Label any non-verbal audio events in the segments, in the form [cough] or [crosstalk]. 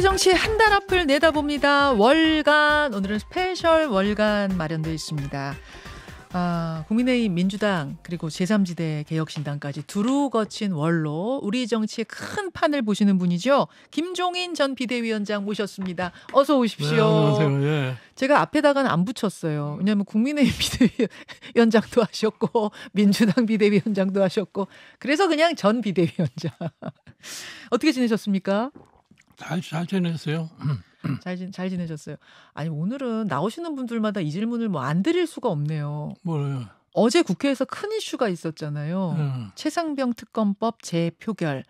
우리 정치의한 달 앞을 내다봅니다. 월간 오늘은 스페셜 월간 마련되어 있습니다. 아, 국민의힘 민주당 그리고 제3지대 개혁신당까지 두루 거친 월로 우리 정치의 큰 판을 보시는 분이죠. 김종인 전 비대위원장 모셨습니다. 어서 오십시오. 네, 안녕하세요. 예. 제가 앞에다가는 안 붙였어요. 왜냐하면 국민의힘 비대위원장도 하셨고 민주당 비대위원장도 하셨고 그래서 그냥 전 비대위원장. 어떻게 지내셨습니까? 잘, 잘 지내셨어요? [clears throat] 잘, 지, 잘 지내셨어요? 아니 오늘은 나오시는 분들마다 이 질문을 뭐 안 드릴 수가 없네요. 뭐요? 어제 국회에서 큰 이슈가 있었잖아요. 음. 최상병 특검법 재표결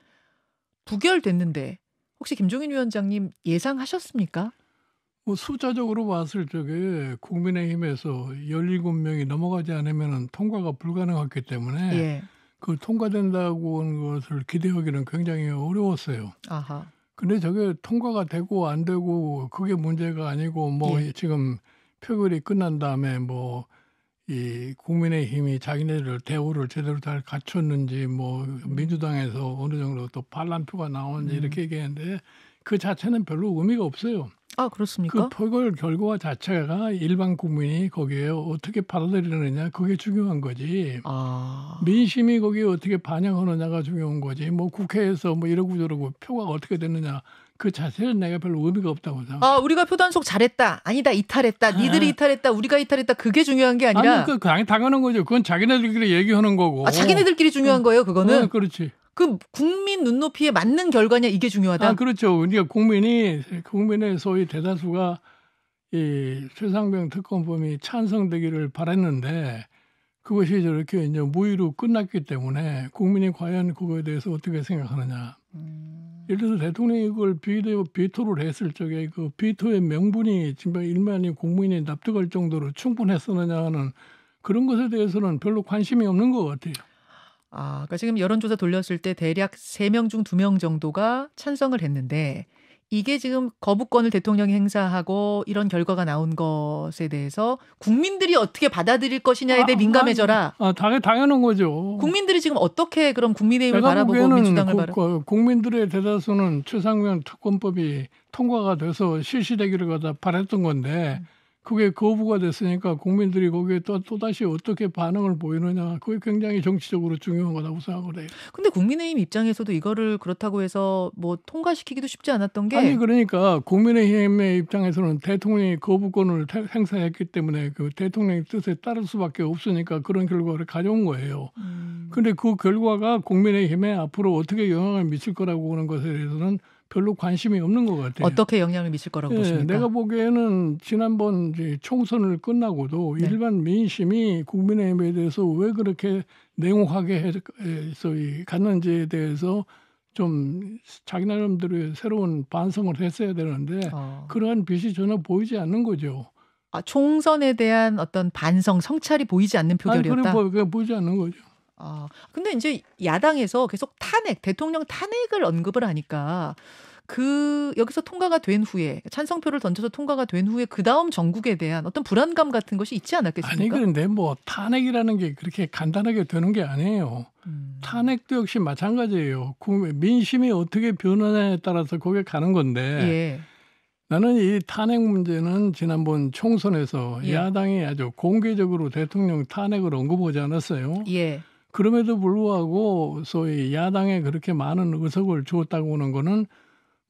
부결됐는데 혹시 김종인 위원장님 예상하셨습니까? 뭐 숫자적으로 봤을 적에 국민의힘에서 17명이 넘어가지 않으면 통과가 불가능했기 때문에 예. 그 통과된다고 하는 것을 기대하기는 굉장히 어려웠어요. 아하. 근데 저게 통과가 되고 안 되고 그게 문제가 아니고 뭐 예. 지금 표결이 끝난 다음에 뭐 이 국민의힘이 자기네들 대우를 제대로 잘 갖췄는지 뭐 음. 민주당에서 어느 정도 또 반란표가 나오는지 음. 이렇게 얘기했는데 그 자체는 별로 의미가 없어요. 아, 그렇습니까? 그 포괄 결과 자체가 일반 국민이 거기에 어떻게 받아들이느냐 그게 중요한 거지. 아. 민심이 거기에 어떻게 반영하느냐가 중요한 거지. 뭐 국회에서 뭐 이러고 저러고 표가 어떻게 됐느냐 그 자세는 내가 별로 의미가 없다고 생각. 아, 우리가 표단속 잘했다. 아니다 이탈했다. 아. 니들이 이탈했다. 우리가 이탈했다. 그게 중요한 게 아니라. 아니 그 당연한 거죠. 그건 자기네들끼리 얘기하는 거고. 아, 자기네들끼리 중요한 어, 거예요. 그거는. 어, 그렇지. 그 국민 눈높이에 맞는 결과냐 이게 중요하다. 아, 그렇죠. 그러니까 국민이 국민의 소위 대다수가 이 최상병 특검범이 찬성되기를 바랬는데 그것이 저렇게 이제 무의로 끝났기 때문에 국민이 과연 그거에 대해서 어떻게 생각하느냐. 음. 예를 들어서 대통령이 그걸 비토, 비토를 했을 적에 그 비토의 명분이 정말 일만이 국민이 납득할 정도로 충분했었느냐 하는 그런 것에 대해서는 별로 관심이 없는 것 같아요. 아, 그러니까 지금 여론조사 돌렸을 때 대략 3명 중 2명 정도가 찬성을 했는데 이게 지금 거부권을 대통령이 행사하고 이런 결과가 나온 것에 대해서 국민들이 어떻게 받아들일 것이냐에 대해 아, 민감해져라. 아, 당연, 당연한 거죠. 국민들이 지금 어떻게 그럼 국민의힘을 바라보고 민주당을 바라보고. 국민들의 대다수는 최상면 위 특권법이 통과가 돼서 실시되기를 바랬던 건데 음. 그게 거부가 됐으니까 국민들이 거기에 또, 또다시 어떻게 반응을 보이느냐 그게 굉장히 정치적으로 중요한 거라고 생각을 해요. 근데 국민의힘 입장에서도 이거를 그렇다고 해서 뭐 통과시키기도 쉽지 않았던 게 아니 그러니까 국민의힘의 입장에서는 대통령이 거부권을 행사했기 때문에 그 대통령의 뜻에 따를 수밖에 없으니까 그런 결과를 가져온 거예요. 음. 근데 그 결과가 국민의힘에 앞으로 어떻게 영향을 미칠 거라고 보는 것에 대해서는 별로 관심이 없는 것 같아요. 어떻게 영향을 미칠 거라고 네, 보십니까? 내가 보기에는 지난번 이제 총선을 끝나고도 네. 일반 민심이 국민의힘에 대해서 왜 그렇게 냉혹하게 해서 갔는지에 대해서 좀 자기 나름대로 새로운 반성을 했어야 되는데 어. 그러한 빛이 전혀 보이지 않는 거죠. 아, 총선에 대한 어떤 반성, 성찰이 보이지 않는 표결이었다. 아니, 그래, 보, 보이지 않는 거죠. 아, 근데 이제 야당에서 계속 탄핵, 대통령 탄핵을 언급을 하니까 그 여기서 통과가 된 후에 찬성표를 던져서 통과가 된 후에 그 다음 정국에 대한 어떤 불안감 같은 것이 있지 않았겠습니까? 아니 그런데 뭐 탄핵이라는 게 그렇게 간단하게 되는 게 아니에요. 음. 탄핵도 역시 마찬가지예요. 민심이 어떻게 변하냐에 따라서 거기에 가는 건데 예. 나는 이 탄핵 문제는 지난번 총선에서 예. 야당이 아주 공개적으로 대통령 탄핵을 언급하지 않았어요. 예. 그럼에도 불구하고 소위 야당에 그렇게 많은 의석을 주었다고 하는 거는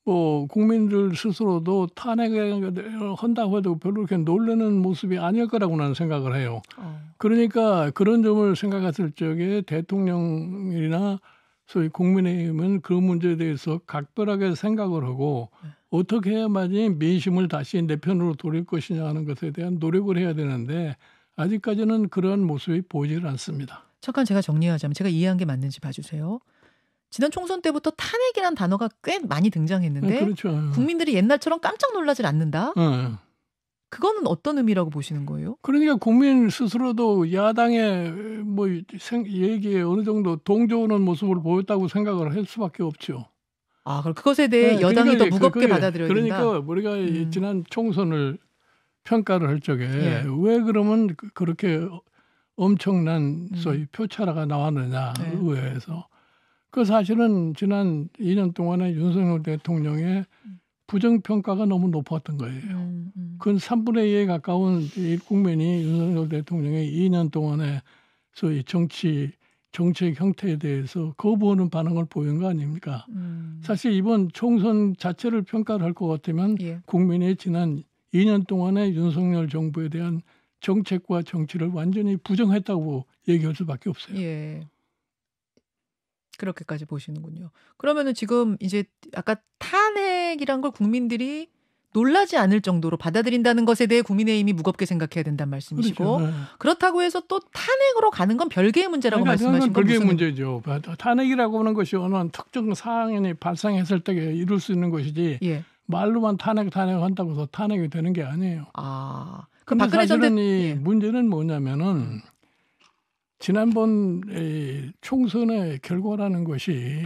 뭐 국민들 스스로도 탄핵을 한다고 해도 별로 그렇게 놀라는 모습이 아닐 거라고 나는 생각을 해요. 어. 그러니까 그런 점을 생각했을 적에 대통령이나 소위 국민의힘은 그 문제에 대해서 각별하게 생각을 하고 네. 어떻게 해야만이 민심을 다시 내 편으로 돌릴 것이냐 하는 것에 대한 노력을 해야 되는데 아직까지는 그런 모습이 보이질 않습니다. 잠깐 제가 정리하자면 제가 이해한 게 맞는지 봐주세요. 지난 총선 때부터 탄핵이란 단어가 꽤 많이 등장했는데 네, 그렇죠. 예. 국민들이 옛날처럼 깜짝 놀라질 않는다. 네. 그거는 어떤 의미라고 보시는 거예요? 그러니까 국민 스스로도 야당의 뭐 생, 얘기에 어느 정도 동조하는 모습을 보였다고 생각을 할 수밖에 없죠. 아, 그럼 그것에 대해 네, 여당이 그러니까, 더 무겁게 받아들여야 그 된다. 그러니까 우리가 음. 지난 총선을 평가를 할 적에 예. 왜 그러면 그, 그렇게 엄청난 음. 소위 표차라가 나왔느냐 네. 의회에서 그 사실은 지난 2년 동안에 윤석열 대통령의 음. 부정평가가 너무 높았던 거예요. 음, 그건 3분의 2에 가까운 국민이 윤석열 대통령의 2년 동안에 소위 정치 정책 형태에 대해서 거부하는 반응을 보인 거 아닙니까? 음. 사실 이번 총선 자체를 평가를 할 것 같으면 예. 국민의 지난 2년 동안의 윤석열 정부에 대한 정책과 정치를 완전히 부정했다고 얘기할 수밖에 없어요. 예. 그렇게까지 보시는군요. 그러면은 지금 이제 아까 탄핵이란 걸 국민들이 놀라지 않을 정도로 받아들인다는 것에 대해 국민의힘이 무겁게 생각해야 된다는 말씀이시고 그렇죠. 네. 그렇다고 해서 또 탄핵으로 가는 건 별개의 문제라고 그러니까 말씀하신 거죠. 별개의 문제죠. 탄핵이라고 하는 것이 어느 특정 사항이 발생했을 때에 이룰 수 있는 것이지 예. 말로만 탄핵 탄핵한다고 해서 탄핵이 되는 게 아니에요. 아 그데 박근혜 사실이 예. 문제는 뭐냐면은 지난번 총선의 결과라는 것이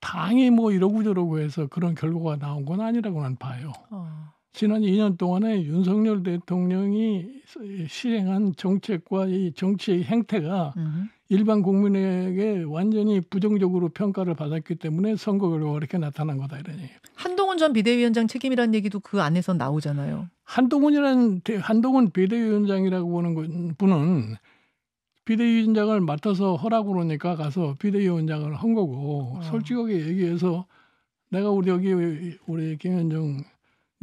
당이 뭐 이러고 저러고 해서 그런 결과가 나온 건 아니라고는 봐요. 어. 지난 2년 동안에 윤석열 대통령이 실행한 정책과 이 정치의 행태가 음. 일반 국민에게 완전히 부정적으로 평가를 받았기 때문에 선거 결과가 이렇게 나타난 거다 이러니 한동훈 전 비대위원장 책임이라는 얘기도 그 안에서 나오잖아요. 한동훈이라는 한동훈 비대위원장이라고 보는 분은 비대위원장을 맡아서 허락 을러니까 가서 비대위원장을 한 거고 어. 솔직하게 얘기해서 내가 우리 여기 우리 김현정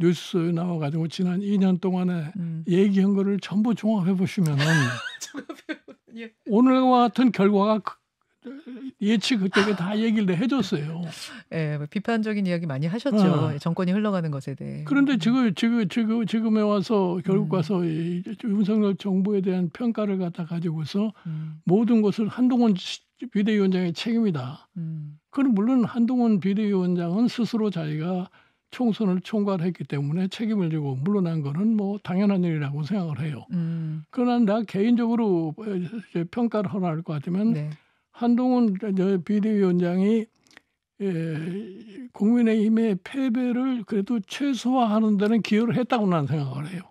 뉴스 나와가지고 지난 2년 동안에 음. 얘기한 거를 전부 종합해 보시면은 예. [laughs] 오늘과 같은 결과가 그, 예측 그쪽에다 얘기를 해줬어요. 예, 네, 비판적인 이야기 많이 하셨죠. 아. 정권이 흘러가는 것에 대해. 그런데 음. 지금 지금 지금 지금에 와서 결국 음. 와서 음. 윤석열 정부에 대한 평가를 갖다 가지고서 음. 모든 것을 한동훈 비대위원장의 책임이다. 음. 그건 물론 한동훈 비대위원장은 스스로 자기가 총선을 총괄했기 때문에 책임을 지고 물러난 거는 뭐 당연한 일이라고 생각을 해요. 음. 그러나 나 개인적으로 어, 평가를 하나 할것 같으면 네. 한동훈 비대위원장이 예, 국민의힘의 패배를 그래도 최소화하는 데는 기여를 했다고 나는 생각을 해요.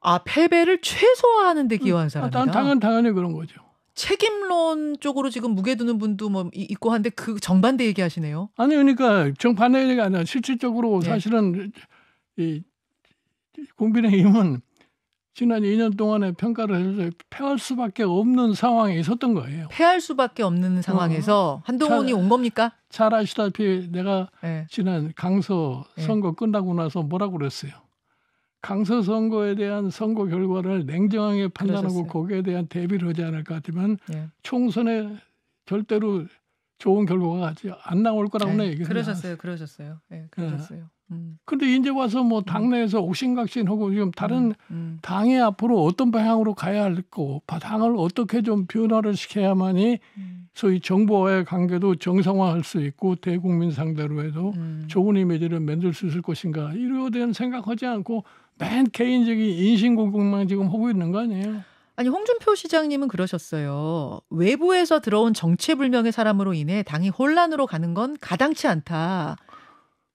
아 패배를 최소화하는 데 기여한 음. 아, 사람이다. 아, 당연 당연히 그런 거죠. 책임론 쪽으로 지금 무게 두는 분도 뭐 있고 한데 그 정반대 얘기하시네요. 아니 그러니까 정반대 얘기가 아니라 실질적으로 네. 사실은 이 공빈의힘은 지난 2년 동안의 평가를 해서 패할 수밖에 없는 상황에 있었던 거예요. 패할 수밖에 없는 상황에서 어, 한동훈이 잘, 온 겁니까? 잘 아시다시피 내가 네. 지난 강서 네. 선거 끝나고 나서 뭐라고 그랬어요. 강서 선거에 대한 선거 결과를 냉정하게 판단하고 그러셨어요. 거기에 대한 대비를 하지 않을 것 같으면 예. 총선에 절대로 좋은 결과가 아직 안 나올 거라고는 예, 얘기를 그러셨어요, 그러셨어요, 예, 그러셨어요. 예. 음. 근데 이제 와서 뭐 음. 당내에서 옥신각신하고 지금 다른 음, 음. 당의 앞으로 어떤 방향으로 가야 할고 당을 어떻게 좀 변화를 시켜야만이 음. 소위 정부와의 관계도 정상화할 수 있고 대국민 상대로 해도 음. 좋은 이미지를 만들 수 있을 것인가 이러에 대한 생각하지 않고 맨 개인적인 인신 공격만 지금 하고 있는 거 아니에요? 아니 홍준표 시장님은 그러셨어요. 외부에서 들어온 정체불명의 사람으로 인해 당이 혼란으로 가는 건 가당치 않다.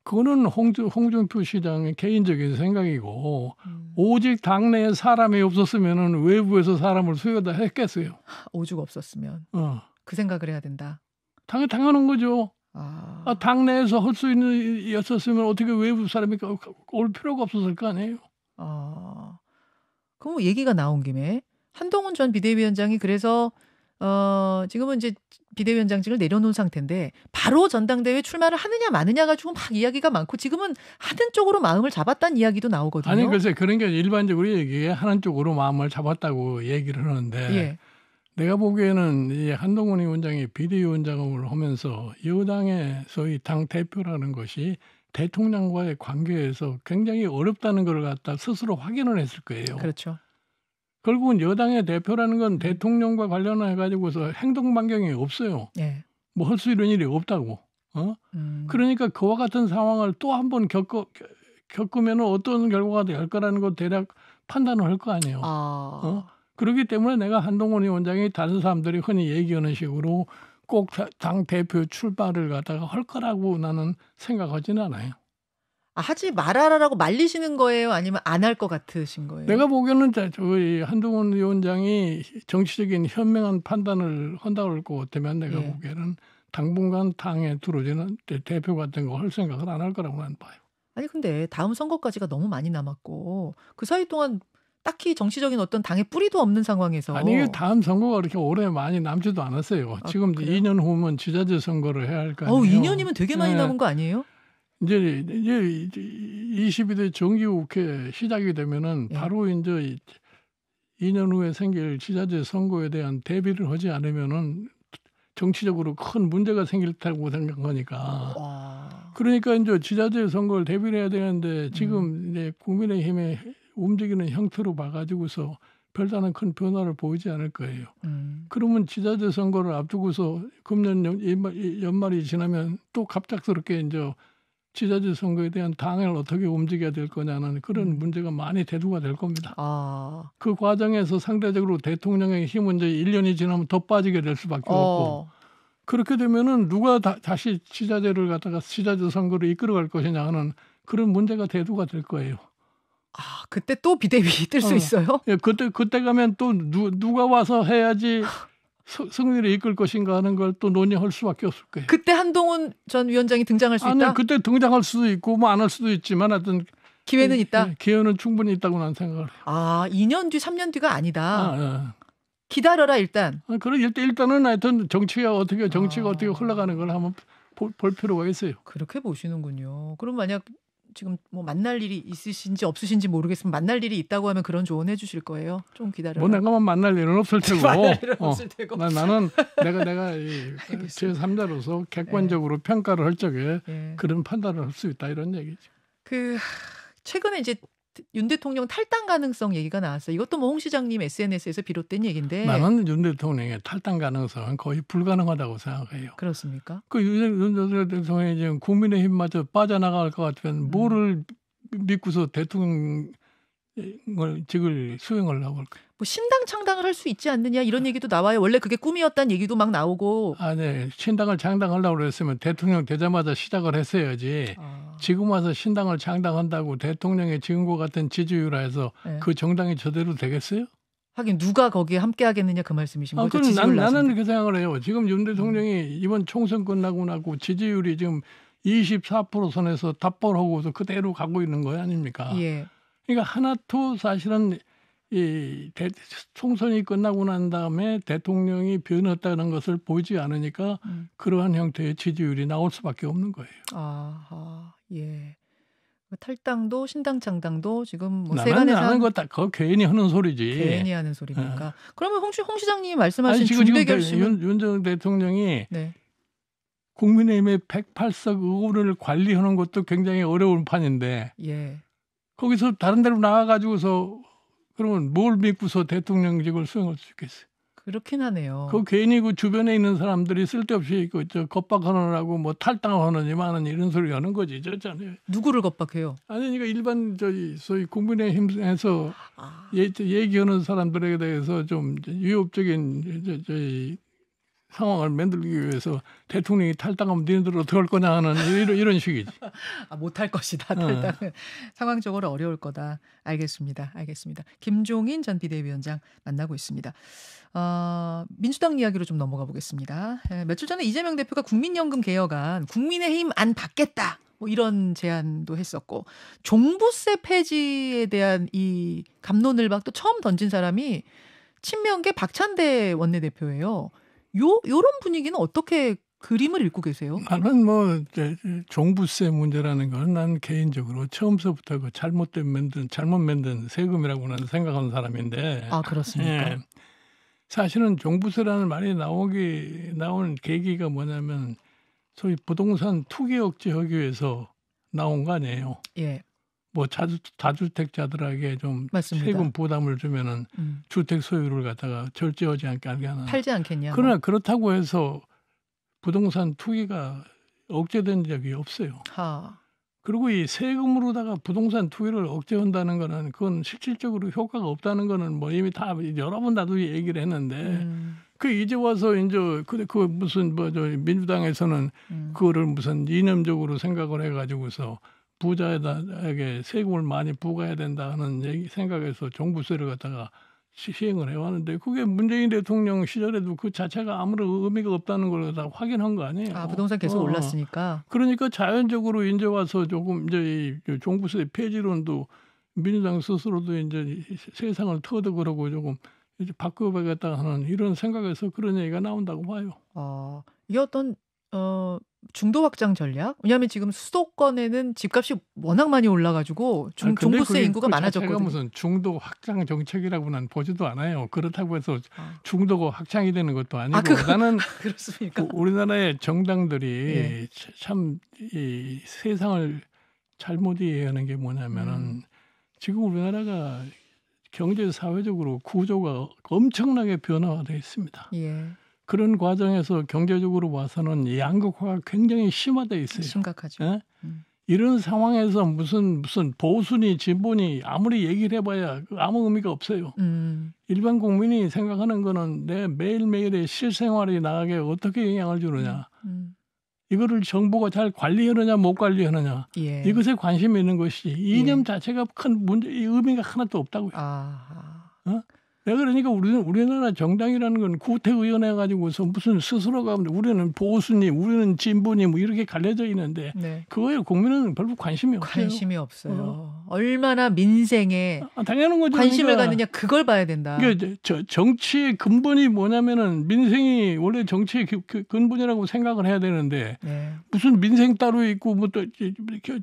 그거는 홍준, 홍준표 시장의 개인적인 생각이고 음. 오직 당내에 사람이 없었으면 외부에서 사람을 수요다 했겠어요. 오죽 없었으면. 어. 그 생각을 해야 된다. 당연 당하는 거죠. 아. 아 당내에서 할 수 있는 였었으면 어떻게 외부 사람이 올 필요가 없었을 거 아니에요. 어, 그럼 뭐 얘기가 나온 김에 한동훈 전 비대위원장이 그래서 어, 지금은 이제 비대위원장직을 내려놓은 상태인데 바로 전당대회 출마를 하느냐 마느냐 가지금막 이야기가 많고 지금은 하는 쪽으로 마음을 잡았다는 이야기도 나오거든요. 아니 글쎄 그런 게 일반적으로 얘기해 하는 쪽으로 마음을 잡았다고 얘기를 하는데 예. 내가 보기에는 이 한동훈 위원장이 비대위원장을 하면서 여당의 소위 당 대표라는 것이 대통령과의 관계에서 굉장히 어렵다는 걸 갖다 스스로 확인을 했을 거예요. 그렇죠. 결국은 여당의 대표라는 건 네. 대통령과 관련해 가지고서 행동 반경이 없어요. 네. 예. 뭐할 수 있는 일이 없다고. 어? 음. 그러니까 그와 같은 상황을 또 한 번 겪어 겪으면 어떤 결과가 될 거라는 거 대략 판단을 할 거 아니에요. 아. 어? 그렇기 때문에 내가 한동훈 위원장이 다른 사람들이 흔히 얘기하는 식으로 꼭당 대표 출발을 갖다가 할 거라고 나는 생각하지는 않아요. 아, 하지 말아라라고 말리시는 거예요? 아니면 안 할 것 같으신 거예요? 내가 보기에는 저희 한동훈 위원장이 정치적인 현명한 판단을 한다고 할것 같으면 내가 예. 보기에는 당분간 당에 들어오지는 대표 같은 거할 생각을 안 할 거라고 난 봐요. 아니 근데 다음 선거까지가 너무 많이 남았고 그 사이 동안 딱히 정치적인 어떤 당의 뿌리도 없는 상황에서 아니 다음 선거가 그렇게 오래 많이 남지도 않았어요. 아, 지금 그래요? 2년 후면 지자체 선거를 해야 할 거 아요 어, 2년이면 되게 많이 네. 남은 거 아니에요? 이제 이제 22대 정기국회 시작이 되면은 예. 바로 이제 2년 후에 생길 지자체 선거에 대한 대비를 하지 않으면은 정치적으로 큰 문제가 생길 테고 생각하니까. 와. 그러니까 이제 지자체 선거를 대비를 해야 되는데 지금 음. 이제 국민의힘의 움직이는 형태로 봐가지고서 별다른 큰 변화를 보이지 않을 거예요. 음. 그러면 지자재 선거를 앞두고서 금년 연말, 연말이 지나면 또 갑작스럽게 이제 지자재 선거에 대한 당을 어떻게 움직여야 될 거냐는 그런 음. 문제가 많이 대두가 될 겁니다. 아. 그 과정에서 상대적으로 대통령의 힘은 이제 1년이 지나면 더 빠지게 될 수밖에 어. 없고 그렇게 되면은 누가 다, 다시 지자재를 갖다가 지자재 선거를 이끌어갈 것이냐 하는 그런 문제가 대두가 될 거예요. 아, 그때 또 비대위 [laughs] 뜰수 어. 있어요? 예, 그때 그때 가면 또 누, 누가 와서 해야지 [laughs] 승리를 이끌 것인가 하는 걸 또 논의할 수밖에 없을 거예요. 그때 한동훈 전 위원장이 등장할 수 아니, 있다. 그때 등장할 수도 있고 뭐안할 수도 있지만 하여튼 기회는 있다. 예, 기회는 충분히 있다고 난 생각을 해요. 아, 2년 뒤, 3년 뒤가 아니다. 아, 예. 기다려라 일단. 아, 그래 일단 일단은 하여튼 정치가 어떻게 정치가 아. 어떻게 흘러가는 걸 한번 볼, 볼 필요가 있어요. 그렇게 보시는군요. 그럼 만약 지금 뭐 만날 일이 있으신지 없으신지 모르겠으면 만날 일이 있다고 하면 그런 조언해 주실 거예요. 좀 기다려. 뭐 내가만 만날 일은 없을 [laughs] 테고. 만날 일은 어. 없을 테고. 나, 나는 내가 내가 [laughs] 제 3자로서 예. 객관적으로 네. 평가를 할 적에 네. 그런 판단을 할 수 있다 이런 얘기죠. 그 최근에 이제 윤 대통령 탈당 가능성 얘기가 나왔어요. 이것도 뭐 홍 시장님 SNS에서 비롯된 얘기인데 나는 윤 대통령의 탈당 가능성은 거의 불가능하다고 생각해요. 그렇습니까? 그윤 윤 대통령이 지금 국민의힘마저 빠져나갈 것 같으면 음. 뭐를 믿고서 대통령을 직을 수행을 하고 뭐 신당 창당을 할 수 있지 않느냐 이런 얘기도 나와요. 원래 그게 꿈이었다는 얘기도 막 나오고. 아, 네. 신당을 창당하려고 그랬으면 대통령 되자마자 시작을 했어야지. 아. 지금 와서 신당을 창당한다고 대통령의 지금과 같은 지지율화 해서 네. 그 정당이 저대로 되겠어요? 하긴 누가 거기에 함께 하겠느냐 그 말씀이신 아, 거죠. 아, 그럼 난, 나는 그렇게 생각을 해요. 지금 윤 대통령이 음. 이번 총선 끝나고 나고 지지율이 지금 24% 선에서 답벌하고서 그대로 가고 있는 거 아닙니까? 예. 그러니까 하나투 사실은 이 대, 총선이 끝나고 난 다음에 대통령이 변했다는 것을 보이지 않으니까 음. 그러한 형태의 지지율이 나올 수밖에 없는 거예요. 아하, 예. 그 탈당도 신당 창당도 지금 뭐 세간에서 나는 거다 그거 괜히 하는 소리지. 괜히 하는 소리니까. 어. 그러면 홍시 홍 시장님이 말씀하신 아니, 지금, 중대 결심 윤, 윤정 대통령이 네. 국민의힘의 108석 의원을 관리하는 것도 굉장히 어려운 판인데. 예. 거기서 다른 데로 나와가지고서 그러면 뭘 믿고서 대통령직을 수행할 수 있겠어요? 그렇긴 하네요. 그 괜히 그 주변에 있는 사람들이 쓸데없이 그저 겁박하느라고 뭐 탈당하느니 마느니 이런 소리 하는 거지 저잖아요. 누구를 겁박해요? 아니 그러니까 일반 저희 소위 국민의힘에서 아. 얘기하는 사람들에 대해서 좀 유협적인 저희 저, 상황을 만들기 위해서 대통령이 탈당하면 니네들 어떻게 할 거냐 하는 이런, 이런 식이지. [laughs] 아, 못할 것이다. 어. 탈당은. 어. 상황적으로 어려울 거다. 알겠습니다. 알겠습니다. 김종인 전 비대위원장 만나고 있습니다. 어, 민주당 이야기로 좀 넘어가 보겠습니다. 에, 예, 며칠 전에 이재명 대표가 국민연금 개혁안 국민의힘 안 받겠다. 뭐 이런 제안도 했었고 종부세 폐지에 대한 이 감론을 박도 처음 던진 사람이 친명계 박찬대 원내대표예요. 요 요런 분위기는 어떻게 그림을 읽고 계세요? 나는 뭐 종부세 문제라는 건난 개인적으로 처음서부터 그 잘못된 만든 잘못 만든 세금이라고는 생각하는 사람인데 아 그렇습니까? 예. 사실은 종부세라는 말이 나오기 나온 계기가 뭐냐면 소위 부동산 투기 억제하기 위해서 나온 거 아니에요. 예. 뭐 자주 자주택자들에게 좀 맞습니다. 세금 부담을 주면은 음. 주택 소유를 갖다가 절제하지 않게 하게 하는 팔지 않겠냐. 그러나 그렇다고 해서 부동산 투기가 억제된 적이 없어요. 하. 그리고 이 세금으로다가 부동산 투기를 억제한다는 거는 그건 실질적으로 효과가 없다는 거는 뭐 이미 다 여러 번 나도 얘기를 했는데 음. 그 이제 와서 이제 근데 그 무슨 뭐 저 민주당에서는 음. 그거를 무슨 이념적으로 생각을 해가지고서 부자에게 세금을 많이 부과해야 된다 는 얘기, 생각에서 종부세를 갖다가 시행을 해왔는데 그게 문재인 대통령 시절에도 그 자체가 아무런 의미가 없다는 걸 다 확인한 거 아니에요. 아 부동산 계속 어. 올랐으니까. 그러니까 자연적으로 이제 와서 조금 이제 종부세 폐지론도 민주당 스스로도 이제 세상을 터득을 하고 조금 이제 바꿔보겠다 하는 이런 생각에서 그런 얘기가 나온다고 봐요. 아이 어, 어떤 어 중도 확장 전략? 왜냐하면 지금 수도권에는 집값이 워낙 많이 올라가지고 중, 아, 종부세 인구가 그 많아졌거든요. 무슨 중도 확장 정책이라고는 보지도 않아요. 그렇다고 해서 아. 중도가 확장이 되는 것도 아니고 아, 그거, 나는 [laughs] 아, 그렇습니까? 그 우리나라의 정당들이 예. 참이 세상을 잘못 이해하는 게 뭐냐면은 음. 지금 우리나라가 경제 사회적으로 구조가 엄청나게 변화돼 가 있습니다. 예. 그런 과정에서 경제적으로 봐서는 양극화가 굉장히 심화돼 있어요. 심각하죠. 예? 음. 이런 상황에서 무슨 무슨 보수니 진보니 아무리 얘기를 해봐야 아무 의미가 없어요. 음. 일반 국민이 생각하는 거는 내 매일매일의 실생활이 나에게 어떻게 영향을 주느냐. 음. 음. 이거를 정부가 잘 관리하느냐 못 관리하느냐 예. 이것에 관심이 있는 것이 지 이념 예. 자체가 큰 문제 의미가 하나도 없다고요. 아. 어? 그러니까 우리는 우리나라 정당이라는 건 구태의원 해가지고서 무슨 스스로가 우리는 보수님, 우리는 진보님 뭐 이렇게 갈려져 있는데 네. 그거에 국민은 별로 관심이 없어요. 관심이 어. 없어요. 어. 얼마나 민생에 아, 당연한 거죠. 관심을 그러니까. 갖느냐 그걸 봐야 된다. 그러니까 저, 정치의 근본이 뭐냐면은 민생이 원래 정치의 그, 그 근본이라고 생각을 해야 되는데 네. 무슨 민생 따로 있고 뭐 또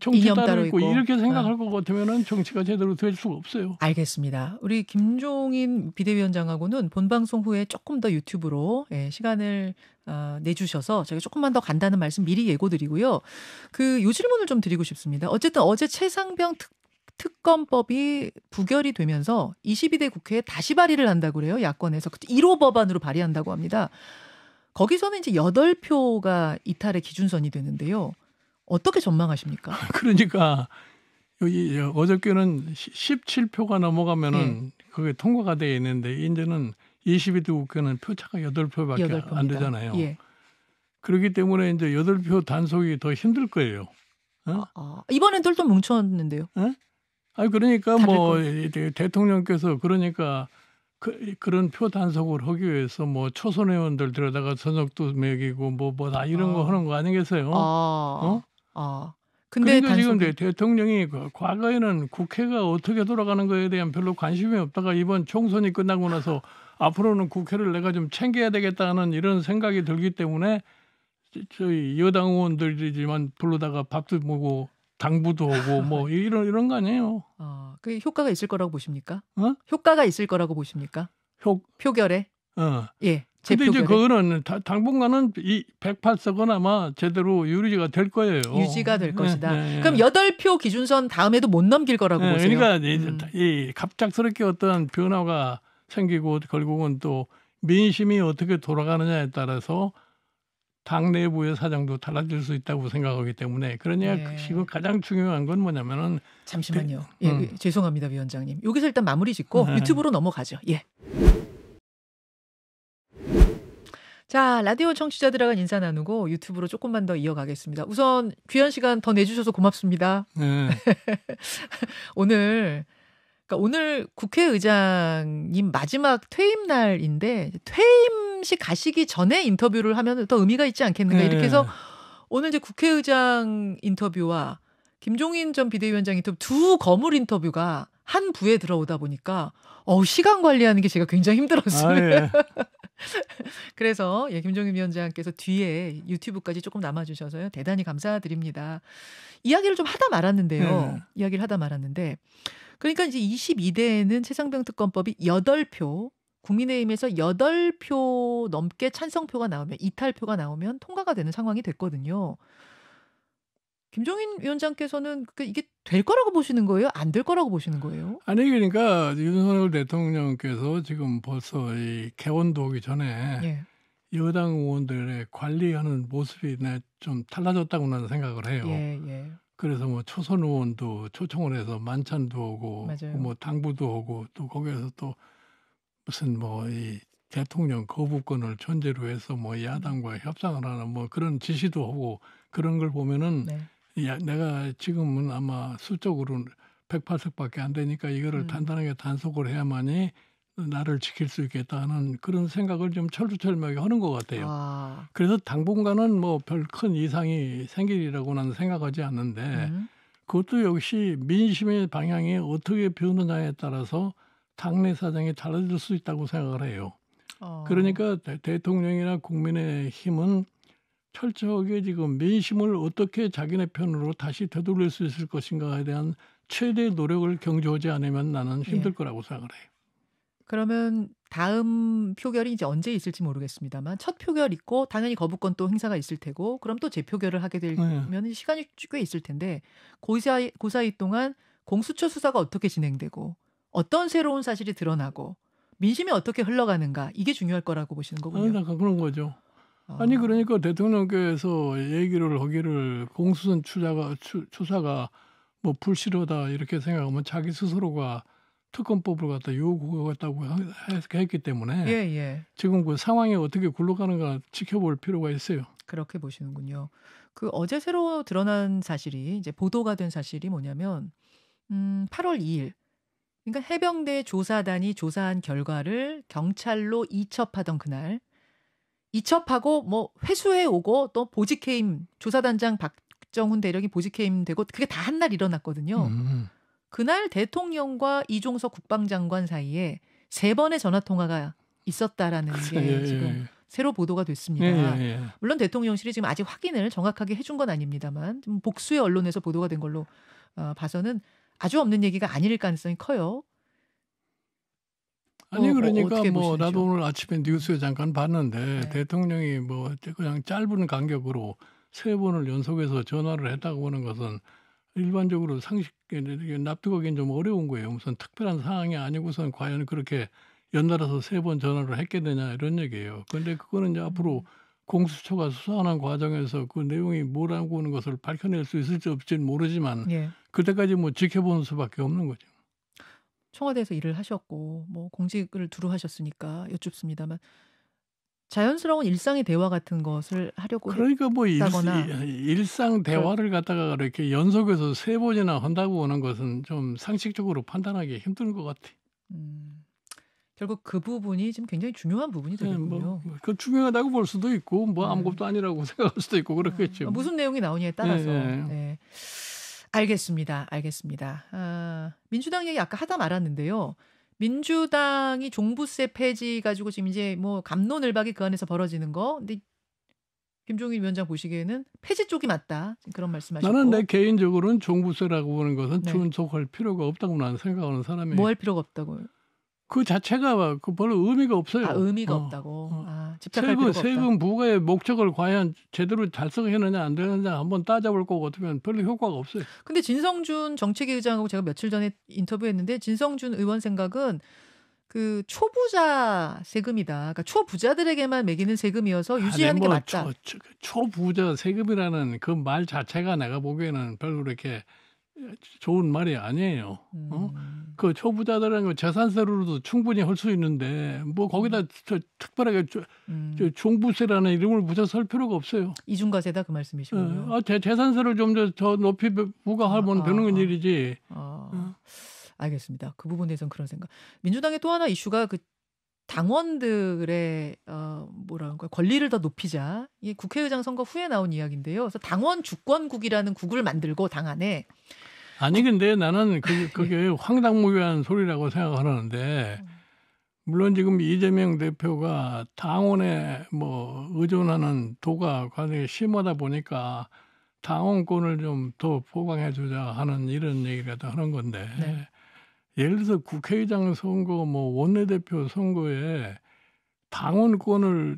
정치 따로, 따로 있고, 있고, 이렇게 생각할 어. 것 같으면은 정치가 제대로 될 수가 없어요. 알겠습니다. 우리 김종인 비대위원장하고는 본 방송 후에 조금 더 유튜브로 예, 시간을 어, 내주셔서 제가 조금만 더 간다는 말씀 미리 예고드리고요. 그 요 질문을 좀 드리고 싶습니다. 어쨌든 어제 최상병 특 특검법이 부결이 되면서 22대 국회에 다시 발의를 한다고 그래요. 야권에서 그 1호 법안으로 발의한다고 합니다. 거기서는 이제 8표가 이탈의 기준선이 되는데요. 어떻게 전망하십니까? [laughs] 그러니까 여기 어저께는 17표가 넘어가면은 네. 그게 통과가 돼 있는데 이제는 22대 국회는 표차가 8표밖에 8표입니다. 안 되잖아요. 예. 그렇기 때문에 이제 8표 단속이 더 힘들 거예요. 어? 아, 아. 이번엔 똘똘 뭉쳤는데요. 어? 아 그러니까 뭐 거. 대통령께서 그러니까 그, 그런 표 단속을 하기 위해서 뭐 초선 의원들 들여다가 선석도 매기고 뭐 뭐 다 이런 어. 거 아. 하는 거 아니겠어요? 아. 어? 어. 근데 단순... 그러니까 지금 대통령이 그 과거에는 국회가 어떻게 돌아가는 거에 대한 별로 관심이 없다가 이번 총선이 끝나고 나서 앞으로는 국회를 내가 좀 챙겨야 되겠다는 이런 생각이 들기 때문에 저희 여당 의원들이지만 불러다가 밥도 먹고 당부도 하고뭐 [laughs] 이런 이런 거 아니에요. 어, 그 효과가 있을 거라고 보십니까? 어? 효과가 있을 거라고 보십니까? 효 표결에. 어. 예. 근데 이제 그거는 당분간은 이 108석은 아마 제대로 유리가 될 거예요. 유지가 될 네, 것이다. 네, 네. 그럼 8표 기준선 다음에도 못 넘길 거라고 네, 보세요. 그러니까 음. 이, 갑작스럽게 어떤 변화가 생기고 결국은 또 민심이 어떻게 돌아가느냐에 따라서 당 내부의 사정도 달라질 수 있다고 생각하기 때문에 그러냐 그러니까 네. 예. 지금 가장 중요한 건 뭐냐면은 잠시만요. 대, 예, 음. 예, 죄송합니다 위원장님. 여기서 일단 마무리 짓고 네. 유튜브로 넘어가죠. 예. 자, 라디오 청취자들하고 인사 나누고 유튜브로 조금만 더 이어가겠습니다. 우선 귀한 시간 더 내주셔서 고맙습니다. 네. [laughs] 오늘 그러니까 오늘 국회의장님 마지막 퇴임 날인데 퇴임식 가시기 전에 인터뷰를 하면 더 의미가 있지 않겠는가 네. 이렇게 해서 오늘 이제 국회의장 인터뷰와 김종인 전 비대위원장 인터뷰 두 거물 인터뷰가 한 부에 들어오다 보니까 어우 시간 관리하는 게 제가 굉장히 힘들었어요. 아, 예. [laughs] 그래서 예, 김종인 위원장께서 뒤에 유튜브까지 조금 남아주셔서요 대단히 감사드립니다. 이야기를 좀 하다 말았는데요. 예. 이야기를 하다 말았는데 그러니까 이제 22대에는 최상병 특검법이 8표 국민의힘에서 8표 넘게 찬성표가 나오면 이탈표가 나오면 통과가 되는 상황이 됐거든요. 김종인 위원장께서는 그 이게 될 거라고 보시는 거예요? 안 될 거라고 보시는 거예요? 아니 그러니까 윤석열 대통령께서 지금 벌써 이 개원도 오기 전에 예. 여당 의원들의 관리하는 모습이 좀 달라졌다고 나는 생각을 해요. 예, 예. 그래서 뭐 초선 의원도 초청을 해서 만찬도 오고 맞아요. 뭐 당부도 오고 또 거기에서 또 무슨 뭐 이 대통령 거부권을 전제로 해서 뭐 야당과 협상을 하는 뭐 그런 지시도 하고 그런 걸 보면은 네. 야, 내가 지금은 아마 수적으로 는1 8 0밖에안 되니까 이거를 음. 단단하게 단속을 해야만이 나를 지킬 수 있겠다는 하 그런 생각을 좀 철두철미하게 하는 것 같아요. 아. 그래서 당분간은 뭐 별 큰 이상이 생길이라고는 생각하지 않는데 음. 그것도 역시 민심의 방향이 어떻게 변느냐에 따라서 당내 사정이 달라질 수 있다고 생각을 해요. 어. 그러니까 대, 통령이나 국민의 힘은 철저하게 지금 민심을 어떻게 자기네 편으로 다시 되돌릴 수 있을 것인가에 대한 최대 노력을 경조하지 않으면 나는 예. 힘들 예. 거라고 생각을 해요. 그러면 다음 표결이 이제 언제 있을지 모르겠습니다만 첫 표결 있고 당연히 거부권 또 행사가 있을 테고 그럼 또 재표결을 하게 되면 네. 시간이 꽤 있을 텐데 그 사이, 그 사이 동안 공수처 수사가 어떻게 진행되고 어떤 새로운 사실이 드러나고 민심이 어떻게 흘러가는가 이게 중요할 거라고 보시는 거군요. 아, 그런 거죠. 어. 아니 그러니까 대통령께서 얘기를 하기를 공수선 추자가 추, 사가뭐 불실하다 이렇게 생각하면 자기 스스로가 특검법을 갖다 요구했다고 했기 때문에 예, 예. 지금 그 상황이 어떻게 굴러가는가 지켜볼 필요가 있어요. 그렇게 보시는군요. 그 어제 새로 드러난 사실이 이제 보도가 된 사실이 뭐냐면 음 8월 2일 그러니까 해병대 조사단이 조사한 결과를 경찰로 이첩하던 그날 이첩하고 뭐 회수해 오고 또 보직 해임 조사단장 박정훈 대령이 보직 해임 되고 그게 다 한날 일어났거든요. 음. 그날 대통령과 이종석 국방장관 사이에 세 번의 전화 통화가 있었다라는 아, 게 예, 예, 지금 예. 새로 보도가 됐습니다. 예, 예, 예, 물론 대통령실이 지금 아직 확인을 정확하게 해준 건 아닙니다만 복수의 언론에서 보도가 된 걸로 어, 봐서는 아주 없는 얘기가 아닐 가능성이 커요. 아니 어, 어, 그러니까 어, 뭐 나도 오늘 아침에 뉴스에 잠깐 봤는데 네. 대통령이 뭐 그냥 짧은 간격으로 세 번을 연속해서 전화를 했다고 하는 것은 일반적으로 상식 납득하기엔좀 어려운 거예요. 무슨 특별한 상황이 아니고선 과연 그렇게 연달아서 세 번 전화를 했겠느냐 이런 얘기예요. 그런데 그거는 이제 앞으로 음. 공수처가 수사하는 과정에서 그 내용이 뭐라고 하는 것을 밝혀낼 수 있을지 없을지는 모르지만 예. 그때까지 뭐 지켜보는 수밖에 없는 거죠. 청와대에서 일을 하셨고 뭐 공직을 두루 하셨으니까 여쭙습니다만 자연스러운 일상의 대화 같은 것을 하려고 그러니까 뭐 일, 상 그러니까 대화를 갖다가 이렇게 연속해서 세 번이나 한다고 하는 것은 좀 상식적으로 판단하기 힘든 것 같아. 음, 결국 그 부분이 지금 굉장히 중요한 부분이 되는군요. 네, 뭐, 그 중요하다고 볼 수도 있고 뭐 네. 아무것도 아니라고 [laughs] 생각할 수도 있고 아, 그렇겠죠. 무슨 내용이 나오냐에 네, 따라서. 네, 네. 알겠습니다. 알겠습니다. 아, 민주당 얘기 아까 하다 말았는데요. 민주당이 종부세 폐지 가지고 지금 이제 뭐 감론을박이 그 안에서 벌어지는 거. 근데 김종인 위원장 보시기에는 폐지 쪽이 맞다. 그런 말씀하셨고. 나는 내 개인적으로는 종부세라고 보는 것은 네. 존속할 필요가 없다고 나는 생각하는 사람이에요. 뭐할 필요가 없다고요? 그 자체가 그 별로 의미가 없어요. 아, 의미가 어. 없다고. 어. 아, 집착할 세금, 세금 부과의 목적을 과연 제대로 달성했느냐 안 되느냐 한번 따져볼 거고 어떻면 별로 효과가 없어요. 근데 진성준 정책위 의장하고 제가 며칠 전에 인터뷰했는데 진성준 의원 생각은 그 초부자 세금이다. 그러니까 초부자들에게만 매기는 세금이어서 아, 네, 유지하는 아게 뭐 맞다. 초, 초, 초부자 세금이라는 그 말 자체가 내가 보기에는 별로 이렇게 좋은 말이 아니에요. 어? 음. 그 초부자들은 재산세로도 충분히 할 수 있는데 뭐 거기다 음. 저 특별하게 저, 음. 저 종부세라는 이름을 붙여서 할 필요가 없어요. 이중과세다 그 말씀이시군요. 네. 아, 재, 산세를좀 더 높이 부과하면 아, 아, 되는 아, 일이지. 아. 어. 알겠습니다. 그부분에 대해서는 그런 생각. 민주당의 또 하나 이슈가 그 당원들의 어 뭐랄까 라 권리를 더 높이자 이게 국회의장 선거 후에 나온 이야기인데요. 그래서 당원 주권국이라는 국을 만들고 당 안에 아니 근데 나는 그, 그게 황당무계한 소리라고 생각하는데 물론 지금 이재명 대표가 당원에 뭐 의존하는 도가 굉장히 심하다 보니까 당원권을 좀 더 보강해주자 하는 이런 얘기라도 하는 건데 네. 예를 들어서 국회의장 선거 뭐 원내대표 선거에 당원권을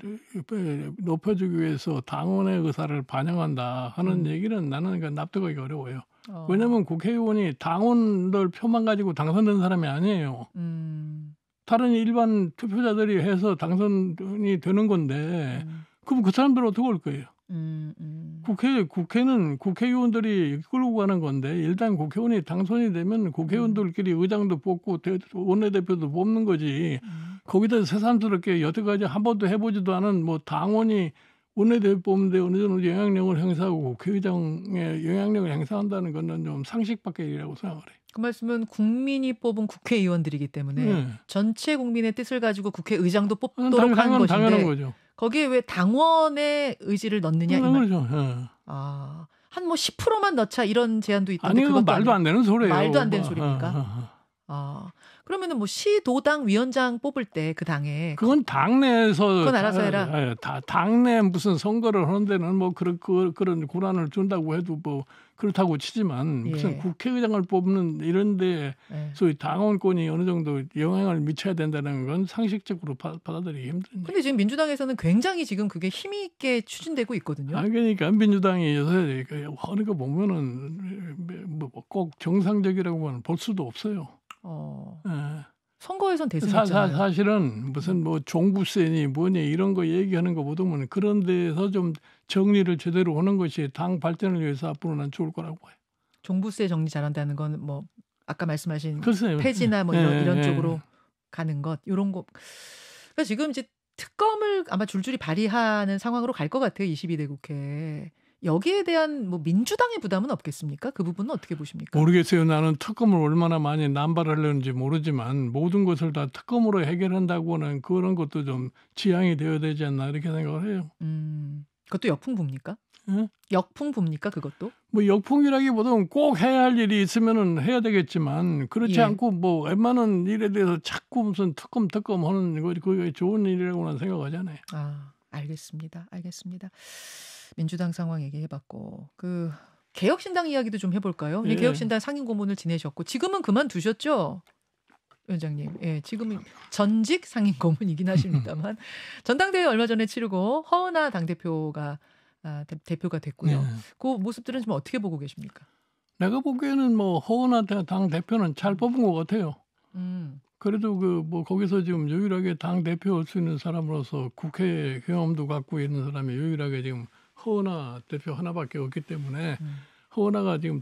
높여주기 위해서 당원의 의사를 반영한다 하는 음. 얘기는 나는 그러니까 납득하기 어려워요. 어. 왜냐하면 국회의원이 당원들 표만 가지고 당선된 사람이 아니에요. 음. 다른 일반 투표자들이 해서 당선이 되는 건데 음. 그럼 그 사람들 어떻게 올 거예요? 음, 음, 국회 국회는 국회의원들이 이끌고 가는 건데 일단 국회의원이 당선이 되면 국회의원들끼리 음. 의장도 뽑고 원내대표도 뽑는 거지 음. 거기다 새삼스럽게 여태까지 한 번도 해보지도 않은 뭐 당원이 원내대표 뽑는데 어느 정도 영향력을 행사하고 국회의장의 영향력을 행사한다는 거는 좀 상식 밖의 일이라고 생각을 해요. 그 말씀은 국민이 뽑은 국회의원들이기 때문에 네. 전체 국민의 뜻을 가지고 국회의장도 아, 뽑도록 당, 당연, 한 당연한 거죠. 거기에 왜 당원의 의지를 넣느냐 네, 이 그렇죠. 네. 아, 한 뭐 10%만 넣자 이런 제안도 있던데 아니, 그건 말도 아니안 되는 소리예요. 말도 안 되는 뭐. 소리니까 아, 아. 아. 아 그러면은 뭐 시도당 위원장 뽑을 때 그 당에 그건 당내에서 그건 알아서 해라. 아, 다 당내 무슨 선거를 하는 데는 뭐 그런 그, 그런 고난을 준다고 해도 뭐 그렇다고 치지만 예. 무슨 예. 국회의장을 뽑는 이런데 예. 소위 당원권이 어느 정도 영향을 미쳐야 된다는 건 상식적으로 바, 받아들이기 힘든. 데 근데 지금 민주당에서는 굉장히 지금 그게 힘이 있게 추진되고 있거든요. 아 그러니까 민주당이 요새 하는 거 보면은 뭐꼭 뭐 정상적이라고는 볼 수도 없어요. 어. 예. 선거에선 대승했잖아요. 사, 실은 무슨 뭐 종부세니 뭐니 이런 거 얘기하는 거보다는 뭐 그런 데서 좀 정리를 제대로 하는 것이 당 발전을 위해서 앞으로는 좋을 거라고 해요 종부세 정리 잘한다는 건 뭐 아까 말씀하신 글쎄요. 폐지나 뭐 예, 이런, 예, 이런 예. 쪽으로 가는 것 이런 거. 그러니까 지금 이제 특검을 아마 줄줄이 발의하는 상황으로 갈 것 같아요. 22대 국회. 여기에 대한 뭐 민주당의 부담은 없겠습니까? 그 부분은 어떻게 보십니까? 모르겠어요. 나는 특검을 얼마나 많이 남발하려는지 모르지만 모든 것을 다 특검으로 해결한다고는 그런 것도 좀 지향이 되어야 되지 않나 이렇게 생각을 해요. 음, 그것도 역풍부니까 예? 역풍부니까 그것도? 뭐 역풍이라기보다는 꼭 해야 할 일이 있으면은 해야 되겠지만 그렇지 예. 않고 뭐 웬만한 일에 대해서 자꾸 무슨 특검 특검 하는 거 그게 좋은 일이라고는 생각하잖아요. 아, 알겠습니다. 알겠습니다. 민주당 상황 얘기해봤고 그 개혁신당 이야기도 좀 해볼까요? 네, 예. 개혁신당 상임고문을 지내셨고 지금은 그만두셨죠? 위원장님, 예, 지금은 전직 상임 고문이긴 하십니다만 [laughs] 전당대회 얼마 전에 치르고 허은하 당 대표가 아, 대, 표가 됐고요. 네. 그 모습들은 지금 어떻게 보고 계십니까? 내가 보기에는 뭐 허은하 당 대표는 잘 음. 뽑은 것 같아요. 음. 그래도 그 뭐 거기서 지금 유일하게 당 대표 할수 있는 사람으로서 국회 경험도 갖고 있는 사람이 유일하게 지금 허은하 대표 하나밖에 없기 때문에 음. 허은하가 지금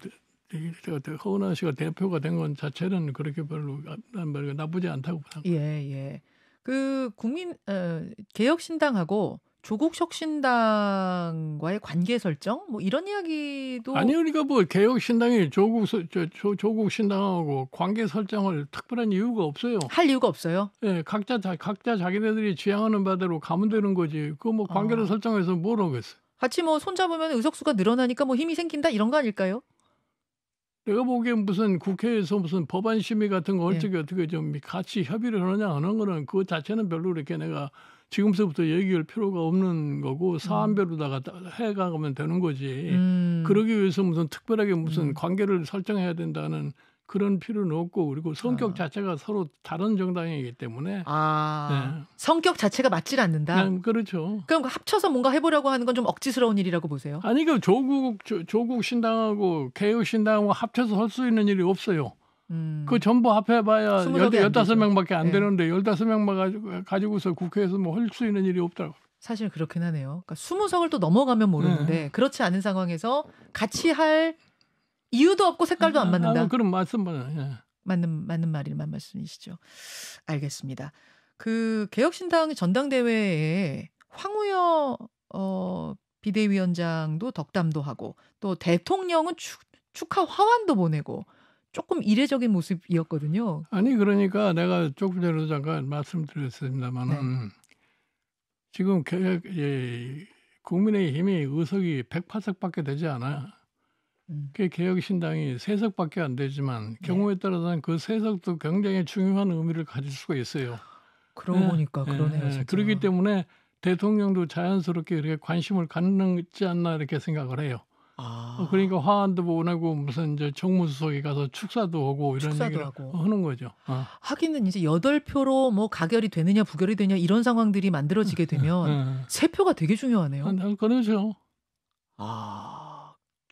허은하 씨가 대표가 된 건 자체는 그렇게 별로 나쁘지 않다고 생각합니다. 예, 예. 그 국민 어, 개혁신당하고 조국 혁신당과의 관계 설정 뭐 이런 이야기도 아니 우리가 그러니까 뭐 개혁 신당이 조국 저, 조, 조국 신당하고 관계 설정을 특별한 이유가 없어요 할 이유가 없어요 예 각자 자, 각자 자기네들이 지향하는 바대로 가면 되는 거지 그 뭐 관계를 어. 설정해서 뭘 하겠어요 같이 뭐 손잡으면 의석수가 늘어나니까 뭐 힘이 생긴다 이런 거 아닐까요? 내가 보기엔 무슨 국회에서 무슨 법안 심의 같은 거 어떻게 네. 어떻게 좀 같이 협의를 하느냐 하는 거는 그 자체는 별로 이렇게 내가 지금서부터 얘기할 필요가 없는 거고 사안별로 음. 다 해가면 되는 거지. 음. 그러기 위해서 무슨 특별하게 무슨 음. 관계를 설정해야 된다는 그런 필요는 없고 그리고 성격 아. 자체가 서로 다른 정당이기 때문에 아. 네. 성격 자체가 맞질 않는다. 네, 그렇죠. 그럼 그 합쳐서 뭔가 해보려고 하는 건 좀 억지스러운 일이라고 보세요? 아니 그 조국 조, 조국 신당하고 개혁 신당하고 합쳐서 할 수 있는 일이 없어요. 음. 그 전부 합해봐야 열다섯 명밖에 안 예. 되는데 열다섯 명 가지고서 국회에서 뭐 할 수 있는 일이 없다고. 사실 그렇긴 하네요. 그러니까 20석을 또 넘어가면 모르는데 네. 그렇지 않은 상황에서 같이 할 이유도 없고 색깔도 안 아, 맞는다. 아, 그럼 맞습니 예. 맞는 맞는 말이란 말씀이시죠. 알겠습니다. 그 개혁신당 전당대회에 황우여 어, 비대위원장도 덕담도 하고 또 대통령은 축, 축하 화환도 보내고 조금 이례적인 모습이었거든요. 아니 그러니까 내가 조금 전에도 잠깐 말씀드렸습니다만은 네. 지금 개혁 예, 국민의힘이 의석이 108석밖에 되지 않아요. 음. 그 개혁신당이 세석밖에 안 되지만 네. 경우에 따라서는 그 세석도 굉장히 중요한 의미를 가질 수가 있어요. 그러고 네. 보니까 예, 그러네요. 네. 그렇기 때문에 대통령도 자연스럽게 이렇게 관심을 갖는지 않나 이렇게 생각을 해요. 아. 어, 그러니까 화환도 보내고 무슨 이제 정무수석이 가서 축사도 하고 이런 얘기를 하고. 하는 거죠. 어. 하기는 이제 여덟 표로 뭐 가결이 되느냐 부결이 되냐 이런 상황들이 만들어지게 되면 세 표가 되게 중요하네요. 그렇죠. 아.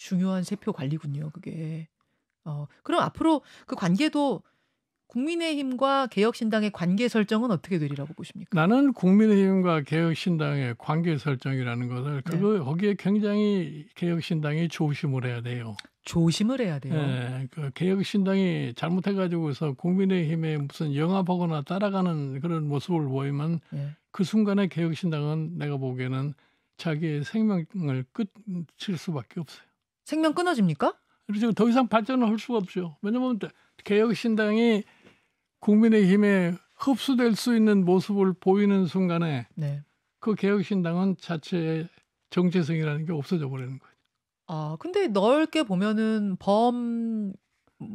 중요한 세표 관리군요, 그게. 어, 그럼 앞으로 그 관계도 국민의힘과 개혁신당의 관계 설정은 어떻게 되리라고 보십니까? 나는 국민의힘과 개혁신당의 관계 설정이라는 것을 네. 그거 네. 거기에 굉장히 개혁신당이 조심을 해야 돼요. 조심을 해야 돼요. 네, 그 개혁신당이 잘못해가지고서 국민의힘에 무슨 영합하거나 따라가는 그런 모습을 보이면 네. 그 순간에 개혁신당은 내가 보기에는 자기의 생명을 끝칠 수밖에 없어요. 생명 끊어집니까? 그렇죠. 더 이상 발전을 할 수가 없죠. 왜냐하면 개혁신당이 국민의힘에 흡수될 수 있는 모습을 보이는 순간에 네. 그 개혁신당은 자체의 정체성이라는 게 없어져 버리는 거죠. 아, 근데 넓게 보면은 범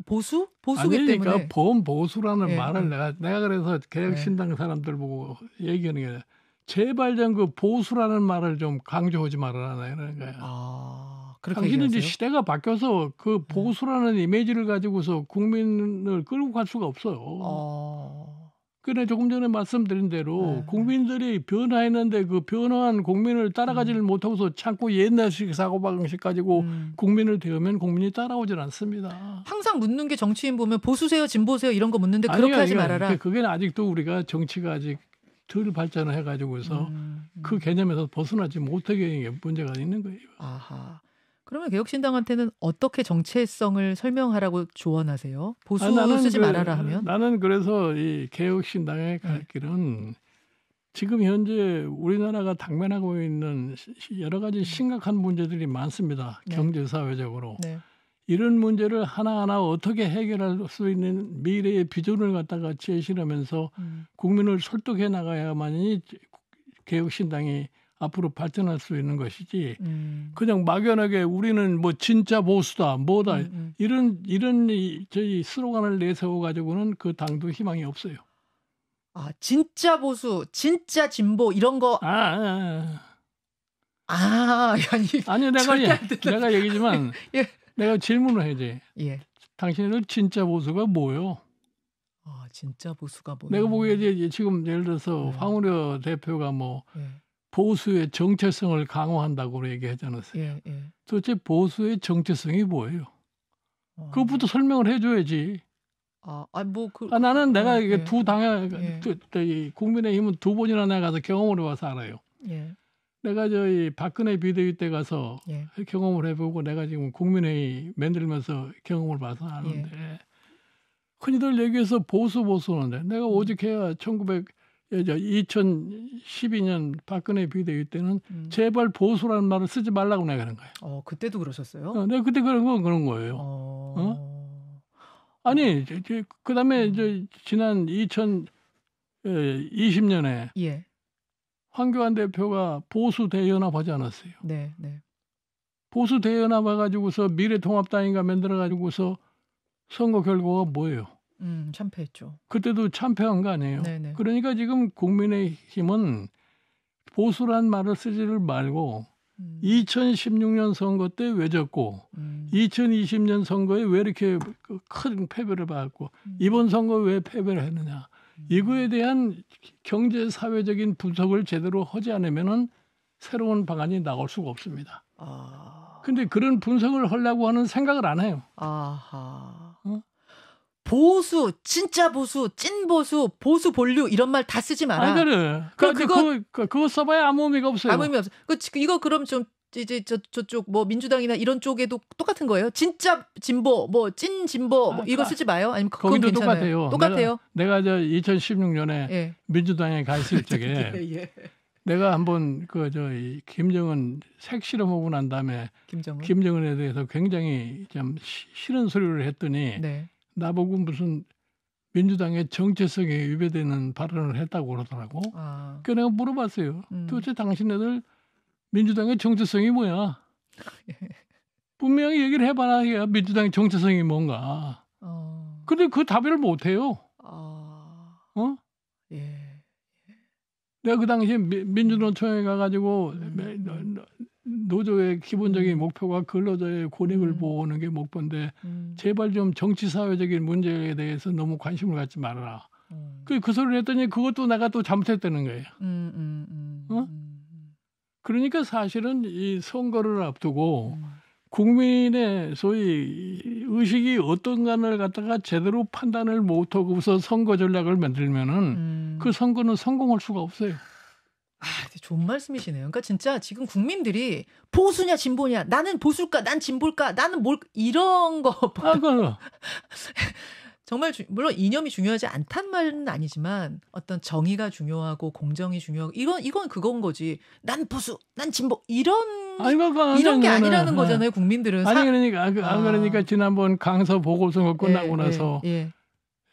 보수 보수기 아니니까 때문에 범 보수라는 네. 말을 내가 내가 그래서 개혁신당 네. 사람들 보고 얘기하는 게 제발 좀그 보수라는 말을 좀 강조하지 말아라 이러 거야. 아. 당신은 이제 시대가 바뀌어서 그 네. 보수라는 음. 이미지를 가지고서 국민을 끌고 갈 수가 없어요. 어. 아. 그래 그러니까 조금 전에 말씀드린 대로 음. 국민들이 변화했는데 그 변화한 국민을 따라가지를 음. 못하고서 자꾸 옛날식 사고방식 가지고 음. 국민을 대우면 국민이 따라오질 않습니다. 항상 묻는 게 정치인 보면 보수세요 진보세요 이런 거 묻는데 그렇게 아니요, 하지 아니 말아라. 그게 그러니까 아직도 우리가 정치가 아직 덜 발전을 해가지고서 음, 음. 그 개념에서 벗어나지 못하게 문제가 있는 거예요. 아하. 그러면 개혁신당한테는 어떻게 정체성을 설명하라고 조언하세요? 보수는 아, 쓰지 그, 말아라 하면? 나는 그래서 이 개혁신당의 네. 갈 길은 지금 현재 우리나라가 당면하고 있는 여러 가지 네. 심각한 문제들이 많습니다. 네. 경제 사회적으로. 네. 이런 문제를 하나하나 어떻게 해결할 수 있는 미래의 비전을 갖다가 제시하면서 음. 국민을 설득해 나가야만이 개혁신당이 앞으로 발전할 수 있는 것이지 음. 그냥 막연하게 우리는 뭐 진짜 보수다 뭐다 음, 음. 이런 이런 저희 슬로건을 내세워 가지고는 그 당도 희망이 없어요. 아 진짜 보수, 진짜 진보 이런 거. 아, 아, 아. 아 아니 아니 내가 예, 내가 얘기지만 [laughs] 예. 내가 질문을 해야지. 예. 당신은 진짜 보수가 뭐요? 아 진짜 보수가 뭐? 내가 보기에 지금 예를 들어서 네. 황우려 대표가 뭐. 네. 보수의 정체성을 강화한다고 얘기하지 않았어요. 예, 예. 도대체 보수의 정체성이 뭐예요? 어. 그것부터 설명을 해줘야지. 아, 아, 뭐 그, 아 나는 내가 어, 이게 예. 두 당에 두, 예. 국민의힘은 두 번이나 내가 가서 경험을 해봐서 알아요. 예. 내가 저희 박근혜 비대위 때 가서 예. 경험을 해보고 내가 지금 국민의힘 만들면서 경험을 봐서 아는데 흔히들 얘기해서 보수 보수는데 내가 음. 오직해야 1900 예저 2012년 박근혜 비대위 때는 음. 재벌 보수라는 말을 쓰지 말라고 내가 그런 거예요. 어, 그때도 그러셨어요? 어, 내 그때 그런 건 그런 거예요. 어. 어? 아니, 그다음에 음. 저 지난 2020년에 예, 예. 황교안 대표가 보수 대연합 하지 않았어요. 네, 네. 보수 대연합 와 가지고서 미래통합당인가 만들어 가지고서 선거 결과가 뭐예요? 음, 참패했죠. 그때도 참패한 거 아니에요. 네네. 그러니까 지금 국민의힘은 보수란 말을 쓰지를 말고 음. 2016년 선거 때왜 졌고 음. 2020년 선거에 왜 이렇게 그 큰 패배를 받고 았 음. 이번 선거 왜 패배를 했느냐 음. 이거에 대한 경제 사회적인 분석을 제대로 하지 않으면은 새로운 방안이 나올 수가 없습니다. 아. 근데 그런 분석을 하려고 하는 생각을 안 해요. 아하. 보수, 진짜 보수, 찐 보수, 보수 본류 이런 말 다 쓰지 마라. 안 그래. 그러니까 그거 그거, 그거 그거 써봐야 아무 의미가 없어요. 아무 의미 없어. 그 이거 그럼 좀 이제 저 저쪽 뭐 민주당이나 이런 쪽에도 똑같은 거예요. 진짜 진보, 뭐 찐 진보 뭐 아, 이거 그러니까 쓰지 마요. 아니면 그건 거기도 괜찮아요. 똑같아요. 똑같아요. 내가, 내가 저 2016년에 예. 민주당에 가 있을 [laughs] 예, 적에 예, 예. 내가 한번 그저 김정은 색실험하고 난 다음에 김정은? 김정은에 대해서 굉장히 좀 싫은 소리를 했더니 네. 나보고 무슨 민주당의 정체성에 위배되는 발언을 했다고 그러더라고. 아. 그 내가 물어봤어요. 음. 도대체 당신네들 민주당의 정체성이 뭐야? [laughs] 분명히 얘기를 해봐라 해야 민주당의 정체성이 뭔가. 어. 근데 그 답을 못 해요. 어? 아. 어? 예. 내가 그 당시에 민주노총에 가가지고 음. 노조의 기본적인 음. 목표가 근로자의 권익을 음. 보호하는 게 목표인데 음. 제발 좀 정치 사회적인 문제에 대해서 너무 관심을 갖지 말아라. 그그 음. 그 소리를 했더니 그것도 내가 또 잘못했다는 거예요. 음, 음, 어? 그러니까 사실은 이 선거를 앞두고 국민의 소위 의식이 어떤가를 갖다가 제대로 판단을 못하고서 선거 전략을 만들면은 그 선거는 성공할 수가 없어요. 아, 좋은 말씀이시네요. 그러니까 진짜 지금 국민들이 보수냐 진보냐, 나는 보수일까, 난 진보일까, 나는 뭘 이런 거. 아, [laughs] 정말 주, 물론 이념이 중요하지 않단 말은 아니지만 어떤 정의가 중요하고 공정이 중요하고 이건 이건 그건 거지. 난 보수, 난 진보 이런 아니, 그거, 아니, 이런 게 아니, 아니라는 네. 거잖아요. 국민들은 아니 그러니까 그, 아, 아, 그러니까 지난번 강서 보궐선거 예, 끝나고 예, 나서 예, 예.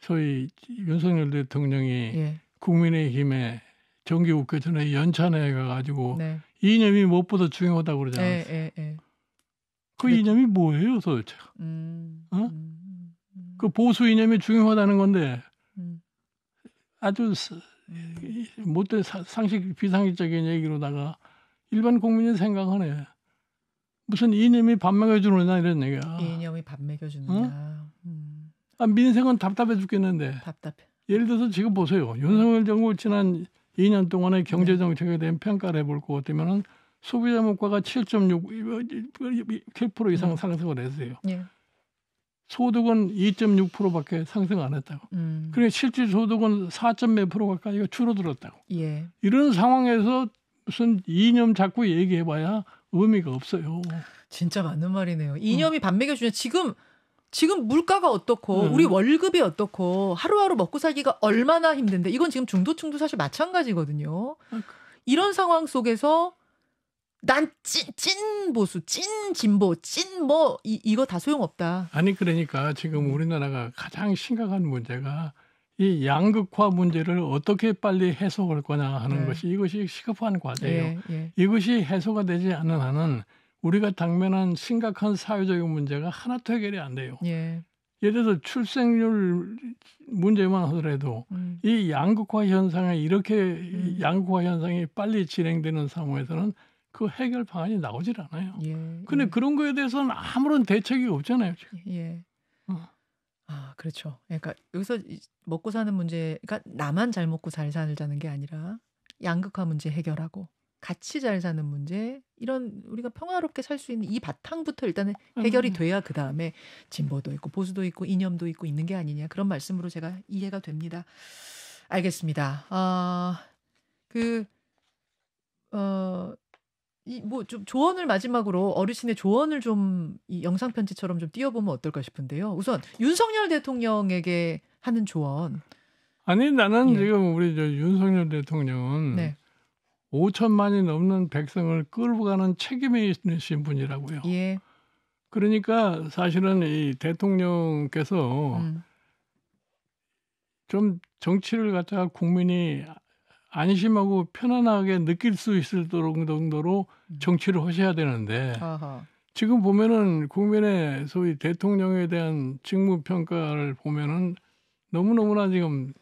소위 윤석열 대통령이 예. 국민의힘에 정기국회 전에 연찬회에 가가지고 네. 이념이 무엇보다 중요하다고 그러지 않았어요. 에, 에, 에. 그 이념이 뭐예요 도대체? 음, 어? 음, 음. 그 보수 이념이 중요하다는 건데 음. 아주 못된 상식 비상식적인 얘기로다가 일반 국민이 생각하네. 무슨 이념이 반 먹여주느냐 이런 얘기야. 이념이 밥 먹여주느냐. 어? 음. 아, 민생은 답답해 죽겠는데. 답답해. 예를 들어서 지금 보세요. 윤석열 정부 지난 2년 동안의 네. 경제 정책에 대한 평가를 해볼 것 같으면은 소비자 물가가 7.6% 뭐, 이상 네. 상승을 했어요. 예. 소득은 2.6%밖에 상승 안 했다고. 음. 그러니까 실질 소득은 4.몇 프로 가까이가 줄어들었다고. 예. 이런 상황에서 무슨 이념 자꾸 얘기해봐야 의미가 없어요. 진짜 맞는 말이네요. 음. 이념이 음. 반맥의 주제 지금 지금 물가가 어떻고 음. 우리 월급이 어떻고 하루하루 먹고 살기가 얼마나 힘든데 이건 지금 중도층도 사실 마찬가지거든요. 이런 상황 속에서 난 찐, 찐 보수, 찐 진보, 찐 뭐 이거 다 소용없다. 아니 그러니까 지금 음. 우리나라가 가장 심각한 문제가 이 양극화 문제를 어떻게 빨리 해소할 거냐 하는 네. 것이 이것이 시급한 과제예요. 예, 예. 이것이 해소가 되지 않는 한은 우리가 당면한 심각한 사회적인 문제가 하나도 해결이 안 돼요. 예. 예를 들어서 출생률 문제만 하더라도 음. 이 양극화 현상이 이렇게 음. 양극화 현상이 빨리 진행되는 상황에서는 그 해결 방안이 나오질 않아요. 예, 근데 예. 그런 거에 대해서는 아무런 대책이 없잖아요. 지금. 예. 어. 아 그렇죠. 예, 그러니까 여기서 먹고 사는 문제, 그니까 나만 잘 먹고 잘 살자는 게 아니라 양극화 문제 해결하고 같이 잘 사는 문제 이런 우리가 평화롭게 살 수 있는 이 바탕부터 일단은 해결이 음. 돼야 그 다음에 진보도 있고 보수도 있고 이념도 있고 있는 게 아니냐 그런 말씀으로 제가 이해가 됩니다. 알겠습니다. 아그 어, 이, 뭐, 좀, 조언을 마지막으로 어르신의 조언을 좀, 이 영상편지처럼 좀 띄워보면 어떨까 싶은데요. 우선, 윤석열 대통령에게 하는 조언. 아니, 나는 예. 지금 우리 저 윤석열 대통령은 네. 5천만이 넘는 백성을 끌고 가는 책임이 있으신 분이라고요. 예. 그러니까 사실은 이 대통령께서 음. 좀 정치를 갖다가 국민이 안심하고 편안하게 느낄 수 있을 정도로 음. 정치를 하셔야 되는데 어허. 지금 보면은 국민의 소위 대통령에 대한 직무 평가를 보면은 너무 너무나 지금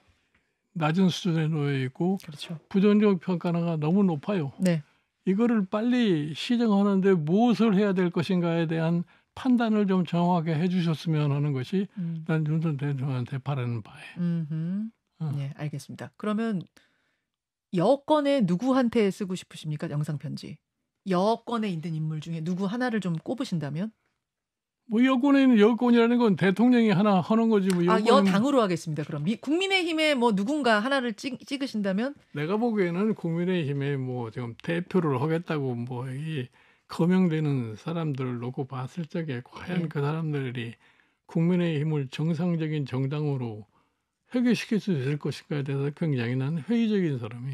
낮은 수준에 놓여 있고 그렇죠. 부정적 평가가 너무 높아요. 네. 이거를 빨리 시정하는데 무엇을 해야 될 것인가에 대한 판단을 좀 정확하게 해주셨으면 하는 것이 음. 난 윤선 대통령한테 바라는 바예요. 어. 네, 알겠습니다. 그러면 여권에 누구한테 쓰고 싶으십니까? 영상 편지. 여권에 있는 인물 중에 누구 하나를 좀 꼽으신다면? 뭐 여권에는 여권이라는 건 대통령이 하나 하는 거지 뭐 여권. 아 여당으로 하겠습니다. 그럼 미, 국민의힘에 뭐 누군가 하나를 찍, 찍으신다면 내가 보기에는 국민의힘에 뭐 지금 대표를 하겠다고 뭐이 거명되는 사람들을 놓고 봤을 적에 과연 네. 그 사람들이 국민의힘을 정상적인 정당으로 회결시킬수 있을 것인가에 대해서 굉장히 난 회의적인 사람이.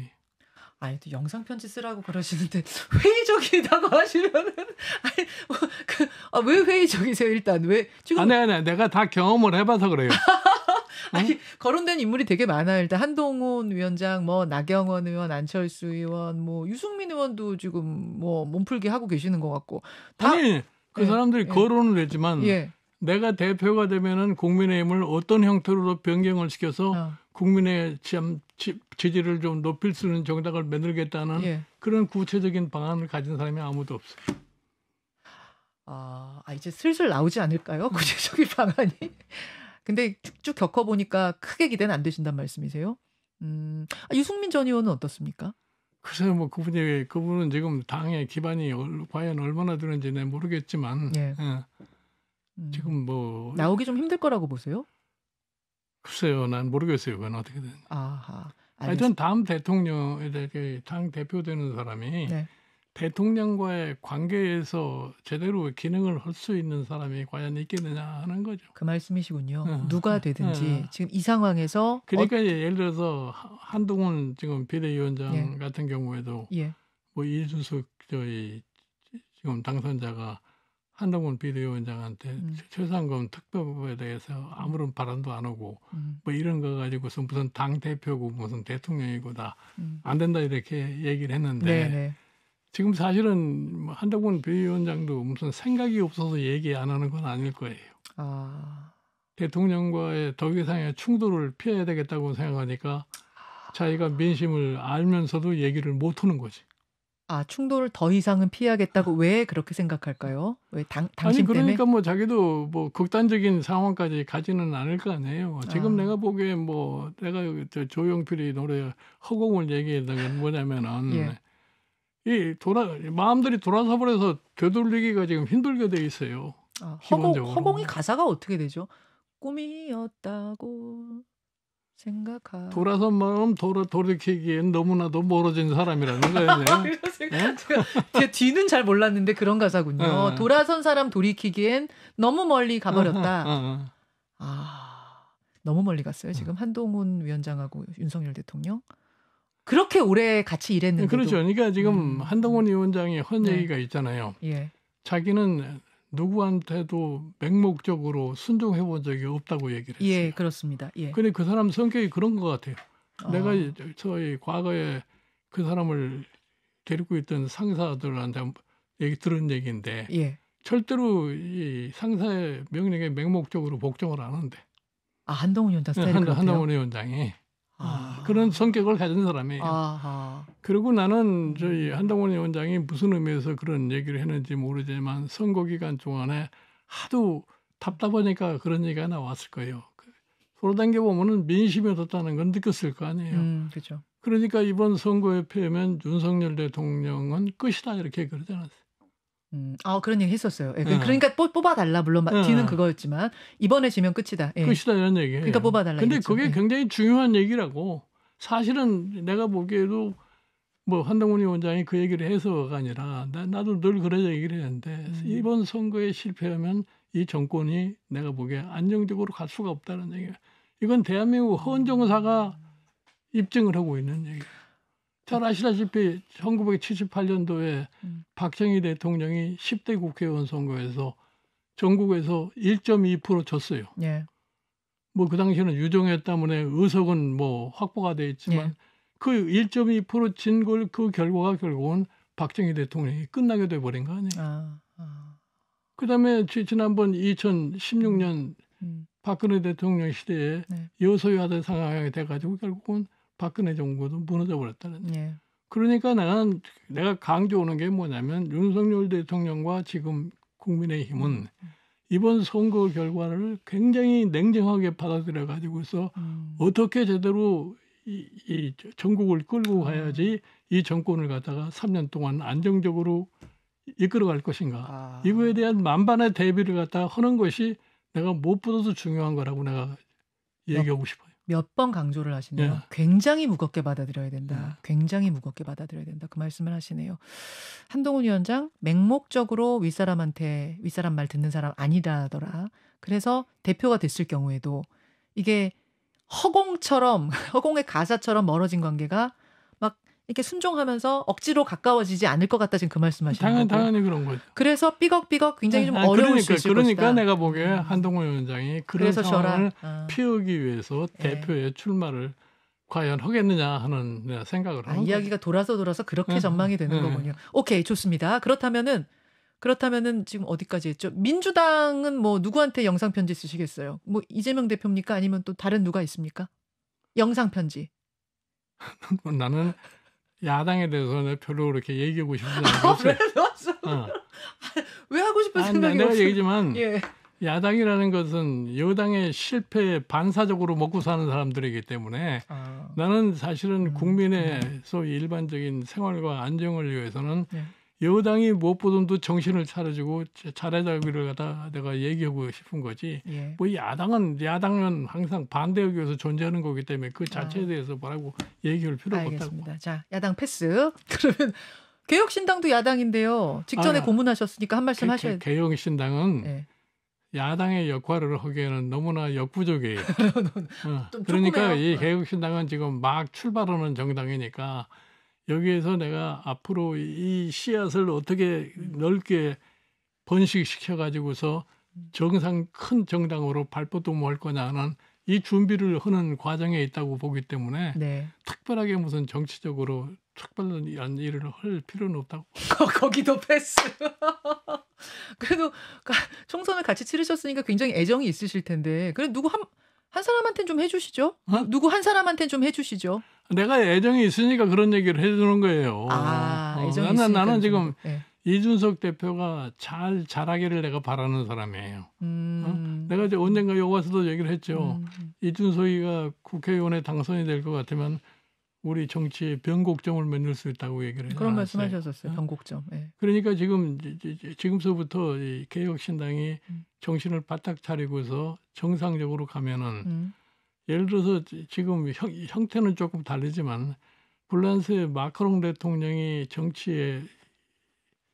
아니 또 영상 편지 쓰라고 그러시는데 [laughs] 회의적이라고 하시면은 아니 뭐, 그 아, 왜 회의적이세요, 일단? 왜? 지금. 아니, 아니, 내가 다 경험을 해봐서 그래요. [laughs] 아니, 응? 거론된 인물이 되게 많아요. 일단 한동훈 위원장, 뭐, 나경원 의원, 안철수 의원, 뭐, 유승민 의원도 지금 뭐, 몸풀기 하고 계시는 것 같고. 다... 아니, 그 예, 사람들이 예. 거론을 했지만. 예. 내가 대표가 되면은 국민의힘을 어떤 형태로 변경을 시켜서 어. 국민의 지함, 참 지지를 좀 높일 수 있는 정당을 만들겠다는 예. 그런 구체적인 방안을 가진 사람이 아무도 없어요. 아, 아 이제 슬슬 나오지 않을까요? [laughs] 구체적인 방안이. 근데 쭉쭉 겪어보니까 크게 기대는 안 되신단 말씀이세요. 음, 아, 유승민 전 의원은 어떻습니까? 글쎄요, 뭐 그분이 그분은 지금 당의 기반이 얼, 과연 얼마나 되는지는 네, 모르겠지만 예. 예. 음. 지금 뭐 나오기 좀 힘들 거라고 보세요? 글쎄요, 난 모르겠어요. 그건 어떻게 된? 아하. 알겠습니다. 하여튼 다음 대통령에 대해 당 대표되는 사람이 네. 대통령과의 관계에서 제대로 기능을 할 수 있는 사람이 과연 있겠느냐 하는 거죠. 그 말씀이시군요. 어. 누가 어, 되든지 어. 지금 이 상황에서 그러니까 어... 예를 들어서 한동훈 지금 비대위원장 예. 같은 경우에도 예. 뭐 이준석 저희 지금 당선자가 한동훈 비대위원장한테 음. 최상금 특별법에 대해서 아무런 발언도안 오고 음. 뭐 이런 거 가지고서 무슨 당 대표고 무슨 대통령이고다 음. 안 된다 이렇게 얘기를 했는데 네네. 네. 지금 사실은 뭐 한덕훈 비위원장도 무슨 생각이 없어서 얘기 안 하는 건 아닐 거예요. 아. 대통령과의 더 이상의 충돌을 피해야 되겠다고 생각하니까 자기가 민심을 알면서도 얘기를 못 하는 거지. 아 충돌을 더 이상은 피해야겠다고왜 그렇게 생각할까요? 왜 당, 당신 아니 그러니까 때문에? 뭐 자기도 뭐 극단적인 상황까지 가지는 않을 거 아니에요. 아. 지금 아. 내가 보기엔 뭐 내가 저 조용필이 노래 허공을 얘기했던 게 뭐냐면은 예. 이 돌아 마음들이 돌아서 버려서 되돌리기가 지금 힘들게 돼 있어요. 아, 허공, 허공이 가사가 어떻게 되죠? 꿈이었다고 생각하. 돌아선 마음 돌아 돌이키기엔 너무나도 멀어진 사람이라는 거예요. 네? [laughs] 네? 제가 뒤는 잘 몰랐는데 그런 가사군요. 어. 돌아선 사람 돌이키기엔 너무 멀리 가버렸다. 어, 어, 아 너무 멀리 갔어요. 지금 한동훈 위원장하고 윤석열 대통령. 그렇게 오래 같이 일했는데 음, 그렇죠. 그러니까 지금 음. 한동훈 위원장이 헌 네. 얘기가 있잖아요. 예. 자기는 누구한테도 맹목적으로 순종해 본 적이 없다고 얘기를 예, 했어요. 예, 그렇습니다. 예. 근데 그 사람 성격이 그런 것 같아요. 어. 내가 저희 과거에 그 사람을 데리고 있던 상사들한테 얘기 들은 얘기인데 예. 절대로 이 상사의 명령에 맹목적으로 복종을 하는데. 아 한동훈 위원장 스타일 한, 한동훈 위원장이. 아. 그런 성격을 가진 사람이에요. 아하. 그리고 나는 저희 한동훈 위원장이 무슨 의미에서 그런 얘기를 했는지 모르지만 선거 기간 동안에 하도 답답하니까 그런 얘기가 나왔을 거예요. 서로 그 당겨 보면은 민심이 뒀다는 건 느꼈을 거 아니에요. 음, 그렇죠. 그러니까 이번 선거에 패면 윤석열 대통령은 끝이다 이렇게 그러지 않았어요. 음, 아 그런 얘기 했었어요. 예, 그 네. 그러니까 뽑아달라 물론 네. 뒤는 그거였지만 이번에 지면 끝이다. 예. 끝이다 이런 얘기. 그러니까 뽑아달라. 근데 그게 예. 굉장히 중요한 얘기라고. 사실은 내가 보기에도 뭐 한동훈 위원장이 그 얘기를 해서가 아니라 나, 나도 늘 그런 얘기를 했는데 음. 이번 선거에 실패하면 이 정권이 내가 보기에 안정적으로 갈 수가 없다는 얘기예요. 이건 대한민국 헌정사가 음. 입증을 하고 있는 얘기예요. 잘 아시다시피 1978년도에 음. 박정희 대통령이 10대 국회의원 선거에서 전국에서 1.2% 졌어요. 예. 뭐그 당시에는 유종회 때문에 의석은 뭐 확보가 돼 있지만 네. 예. 그1.2%로진걸그 결과가 결국은 박정희 대통령이 끝나게 돼 버린 거 아니에요. 아, 아. 그다음에 지난번 2016년 음. 박근혜 대통령 시대에 네. 여소야대 상황이 돼가지고 결국은 박근혜 정부도 무너져 버렸다는. 네. 그러니까 나는 내가 강조하는 게 뭐냐면 윤석열 대통령과 지금 국민의힘은 음. 음. 이번 선거 결과를 굉장히 냉정하게 받아들여 가지고서 음. 어떻게 제대로 이, 이 전국을 끌고 가야지 이 정권을 갖다가 3년 동안 안정적으로 이끌어갈 것인가 아. 이거에 대한 만반의 대비를 갖다 하는 것이 내가 무엇보다도 중요한 거라고 내가 얘기하고 싶어요. 몇번 강조를 하시네요. 예. 굉장히 무겁게 받아들여야 된다. 예. 굉장히 무겁게 받아들여야 된다. 그 말씀을 하시네요. 한동훈 위원장 맹목적으로 윗사람한테 윗사람 말 듣는 사람 아니다더라. 그래서 대표가 됐을 경우에도 이게 허공처럼 [laughs] 허공의 가사처럼 멀어진 관계가 이렇게 순종하면서 억지로 가까워지지 않을 것 같다 지금 그 말씀하시는 당연, 거고 당연히 그런 거죠. 그래서 삐걱삐걱 굉장히 좀 네. 아니, 어려울 그러니까, 수 있을 그러니까 것이다. 내가 보기에 음. 한동훈 위원장이 그런 상황을 저라, 아. 어. 피우기 위해서 네. 대표의 예. 출마를 과연 하겠느냐 하는 네, 생각을 아, 하는 이야기가 거죠. 돌아서 돌아서 그렇게 네. 전망이 되는 네. 거군요. 오케이 좋습니다. 그렇다면은 그렇다면은 지금 어디까지 했죠? 민주당은 뭐 누구한테 영상 편지 쓰시겠어요? 뭐 이재명 대표입니까? 아니면 또 다른 누가 있습니까? 영상 편지. [laughs] 나는 야당에 대해서는 별로 그렇게 얘기하고 싶지 생각이 아, 어요 왜, 어. 아, 왜 하고 싶은 아, 생각이 내 없어요. 얘기지만 예. 야당이라는 것은 여당의 실패에 반사적으로 먹고 사는 사람들이기 때문에 아. 나는 사실은 음. 국민의 소위 일반적인 생활과 안정을 위해서는 예. 여당이 무엇보다도 정신을 차려주고 잘해달기를 갖다 내가 얘기하고 싶은 거지. 예. 뭐 야당은 야당은 항상 반대 의견에서 존재하는 거기 때문에 그 자체에 아. 대해서 뭐라고 얘기할 필요가 알습니다 자, 야당 패스. [laughs] 그러면 개혁신당도 야당인데요. 직전에 아, 고문하셨으니까 한 말씀 하셔야 돼요. 개혁신당은 네. 야당의 역할을 하기에는 너무나 역부족이에요. [laughs] 어. 그러니까 이 개혁신당은 지금 막 출발하는 정당이니까 여기에서 내가 앞으로 이 씨앗을 어떻게 넓게 번식시켜 가지고서 정상 큰 정당으로 발돋움 할 거냐는 이 준비를 하는 과정에 있다고 보기 때문에 네. 특별하게 무슨 정치적으로 특별한 일을 할 필요는 없다고. [laughs] 거기도 패스. [laughs] 그래도 총선을 같이 치르셨으니까 굉장히 애정이 있으실 텐데 그래 누구 한한 사람한테는 좀 해주시죠. 어? 누구 한 사람한테는 좀 해주시죠. 내가 애정이 있으니까 그런 얘기를 해주는 거예요. 아, 어, 애정이 나는, 나는 지금 네. 이준석 대표가 잘 자라기를 내가 바라는 사람이에요. 어? 음. 어? 내가 이제 언젠가 여기 와서도 얘기를 했죠. 음. 음. 이준석이가 국회의원에 당선이 될 것 같으면 우리 정치의 변곡점을 만들 수 있다고 얘기를 했어요. 그런 말씀하셨었어요. 변곡점. 네. 그러니까 지금 지금서부터 개혁신당이 음. 정신을 바짝 차리고서 정상적으로 가면은 음. 예를 들어서 지금 형, 형태는 조금 다르지만 불란스의 마크롱 대통령이 정치에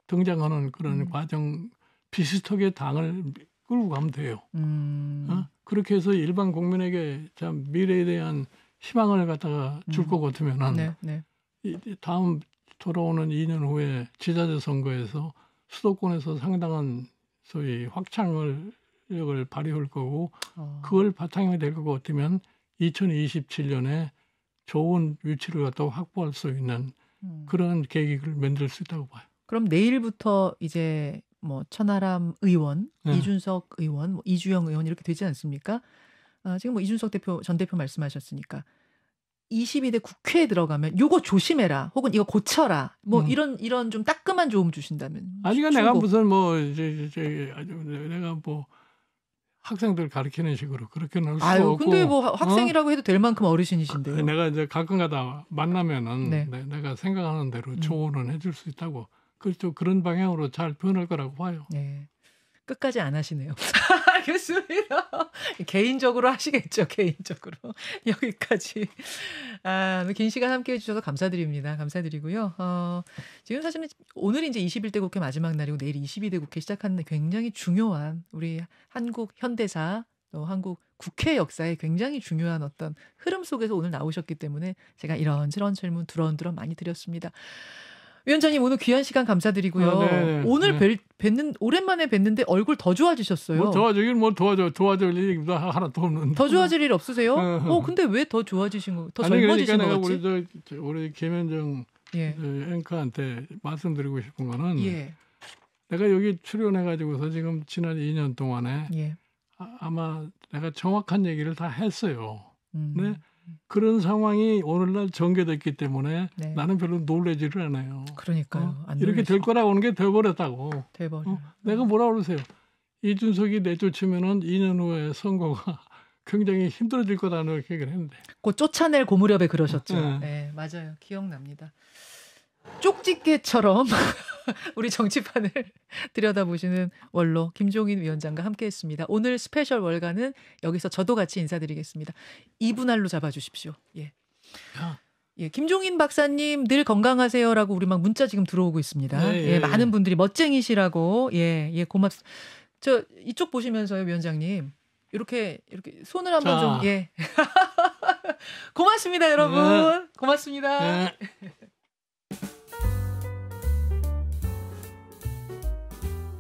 등장하는 그런 음. 과정 비슷하게 당을 끌고 가면 돼요. 음. 어? 그렇게 해서 일반 국민에게 참 미래에 대한 희망을 갖다가 줄것 음. 같으면은 네, 네. 다음 돌아오는 2년 후에 지자체 선거에서 수도권에서 상당한 소위 확창을 실력을 발휘할 거고 어. 그걸 바탕이 될 거고 어쩌면 2027년에 좋은 위치를 갖다 확보할 수 있는 음. 그런 계기를 만들 수 있다고 봐요. 그럼 내일부터 이제 뭐 천하람 의원, 네. 이준석 의원, 뭐 이주영 의원 이렇게 되지 않습니까? 아, 지금 뭐 이준석 대표 전 대표 말씀하셨으니까 22대 국회에 들어가면 요거 조심해라 혹은 이거 고쳐라 뭐 음. 이런 이런 좀 따끔한 조언 주신다면 아니가 그러니까 내가 무슨 뭐 이제, 이제, 이제 내가 뭐 학생들 가르치는 식으로 그렇게는 할수 아유, 없고. 근데 뭐 어? 학생이라고 어? 해도 될 만큼 어르신이신데요. 아, 내가 이제 가끔가다 만나면은 네. 내, 가 생각하는 대로 음. 조언은 해줄 수 있다고 그쪽 그런 방향으로 잘 표현할 거라고 봐요. 네. 끝까지 안 하시네요. [laughs] 알겠습니다. [laughs] 개인적으로 하시겠죠, 개인적으로. [laughs] 여기까지. 아, 긴 시간 함께 해주셔서 감사드립니다. 감사드리고요. 어, 지금 사실은 오늘이 이제 21대 국회 마지막 날이고 내일 22대 국회 시작하는 굉장히 중요한 우리 한국 현대사 또 한국 국회 역사에 굉장히 중요한 어떤 흐름 속에서 오늘 나오셨기 때문에 제가 이런저런 질문 두런두런 많이 드렸습니다. 위원장님 오늘 귀한 시간 감사드리고요. 아, 네, 네. 오늘 네. 뵐, 는 오랜만에 뵀는데 얼굴 더 좋아지셨어요. 뭐 좋아지길 뭐 도와줘 도와줄 일입니 하나도 없는. 더 좋아질 일 없으세요? 네, 어 근데 왜 더 좋아지신 거? 더 젊어지신 그러니까 거 같지? 우리 저, 우리 김현정 예. 앵커한테 말씀드리고 싶은 거는 예. 내가 여기 출연해가지고서 지금 지난 2년 동안에 예. 아, 마 내가 정확한 얘기를 다 했어요. 음. 근 그런 상황이 오늘날 전개됐기 때문에 네. 나는 별로 놀래지를 않아요. 그러니까요. 어? 이렇게 될 거라고는 게 돼버렸다고. 돼버려. 어? 내가 뭐라 그러세요? 이준석이 내쫓으면은 2년 후에 선거가 [laughs] 굉장히 힘들어질 거다 이렇 얘기를 했는데. 곧 쫓아낼 고무렵에 그러셨죠. 네. 네, 맞아요. 기억납니다. 쪽집게처럼 [laughs] 우리 정치판을 [laughs] 들여다보시는 원로 김종인 위원장과 함께했습니다. 오늘 스페셜 월간은 여기서 저도 같이 인사드리겠습니다. 2분할로 잡아주십시오. 예. 예, 김종인 박사님 늘 건강하세요라고 우리 막 문자 지금 들어오고 있습니다. 네, 예, 예, 많은 분들이 멋쟁이시라고 예, 예 고맙. 저 이쪽 보시면서요, 위원장님. 이렇게 이렇게 손을 한번 자. 좀 예. [laughs] 고맙습니다, 여러분. 네. 고맙습니다. 네.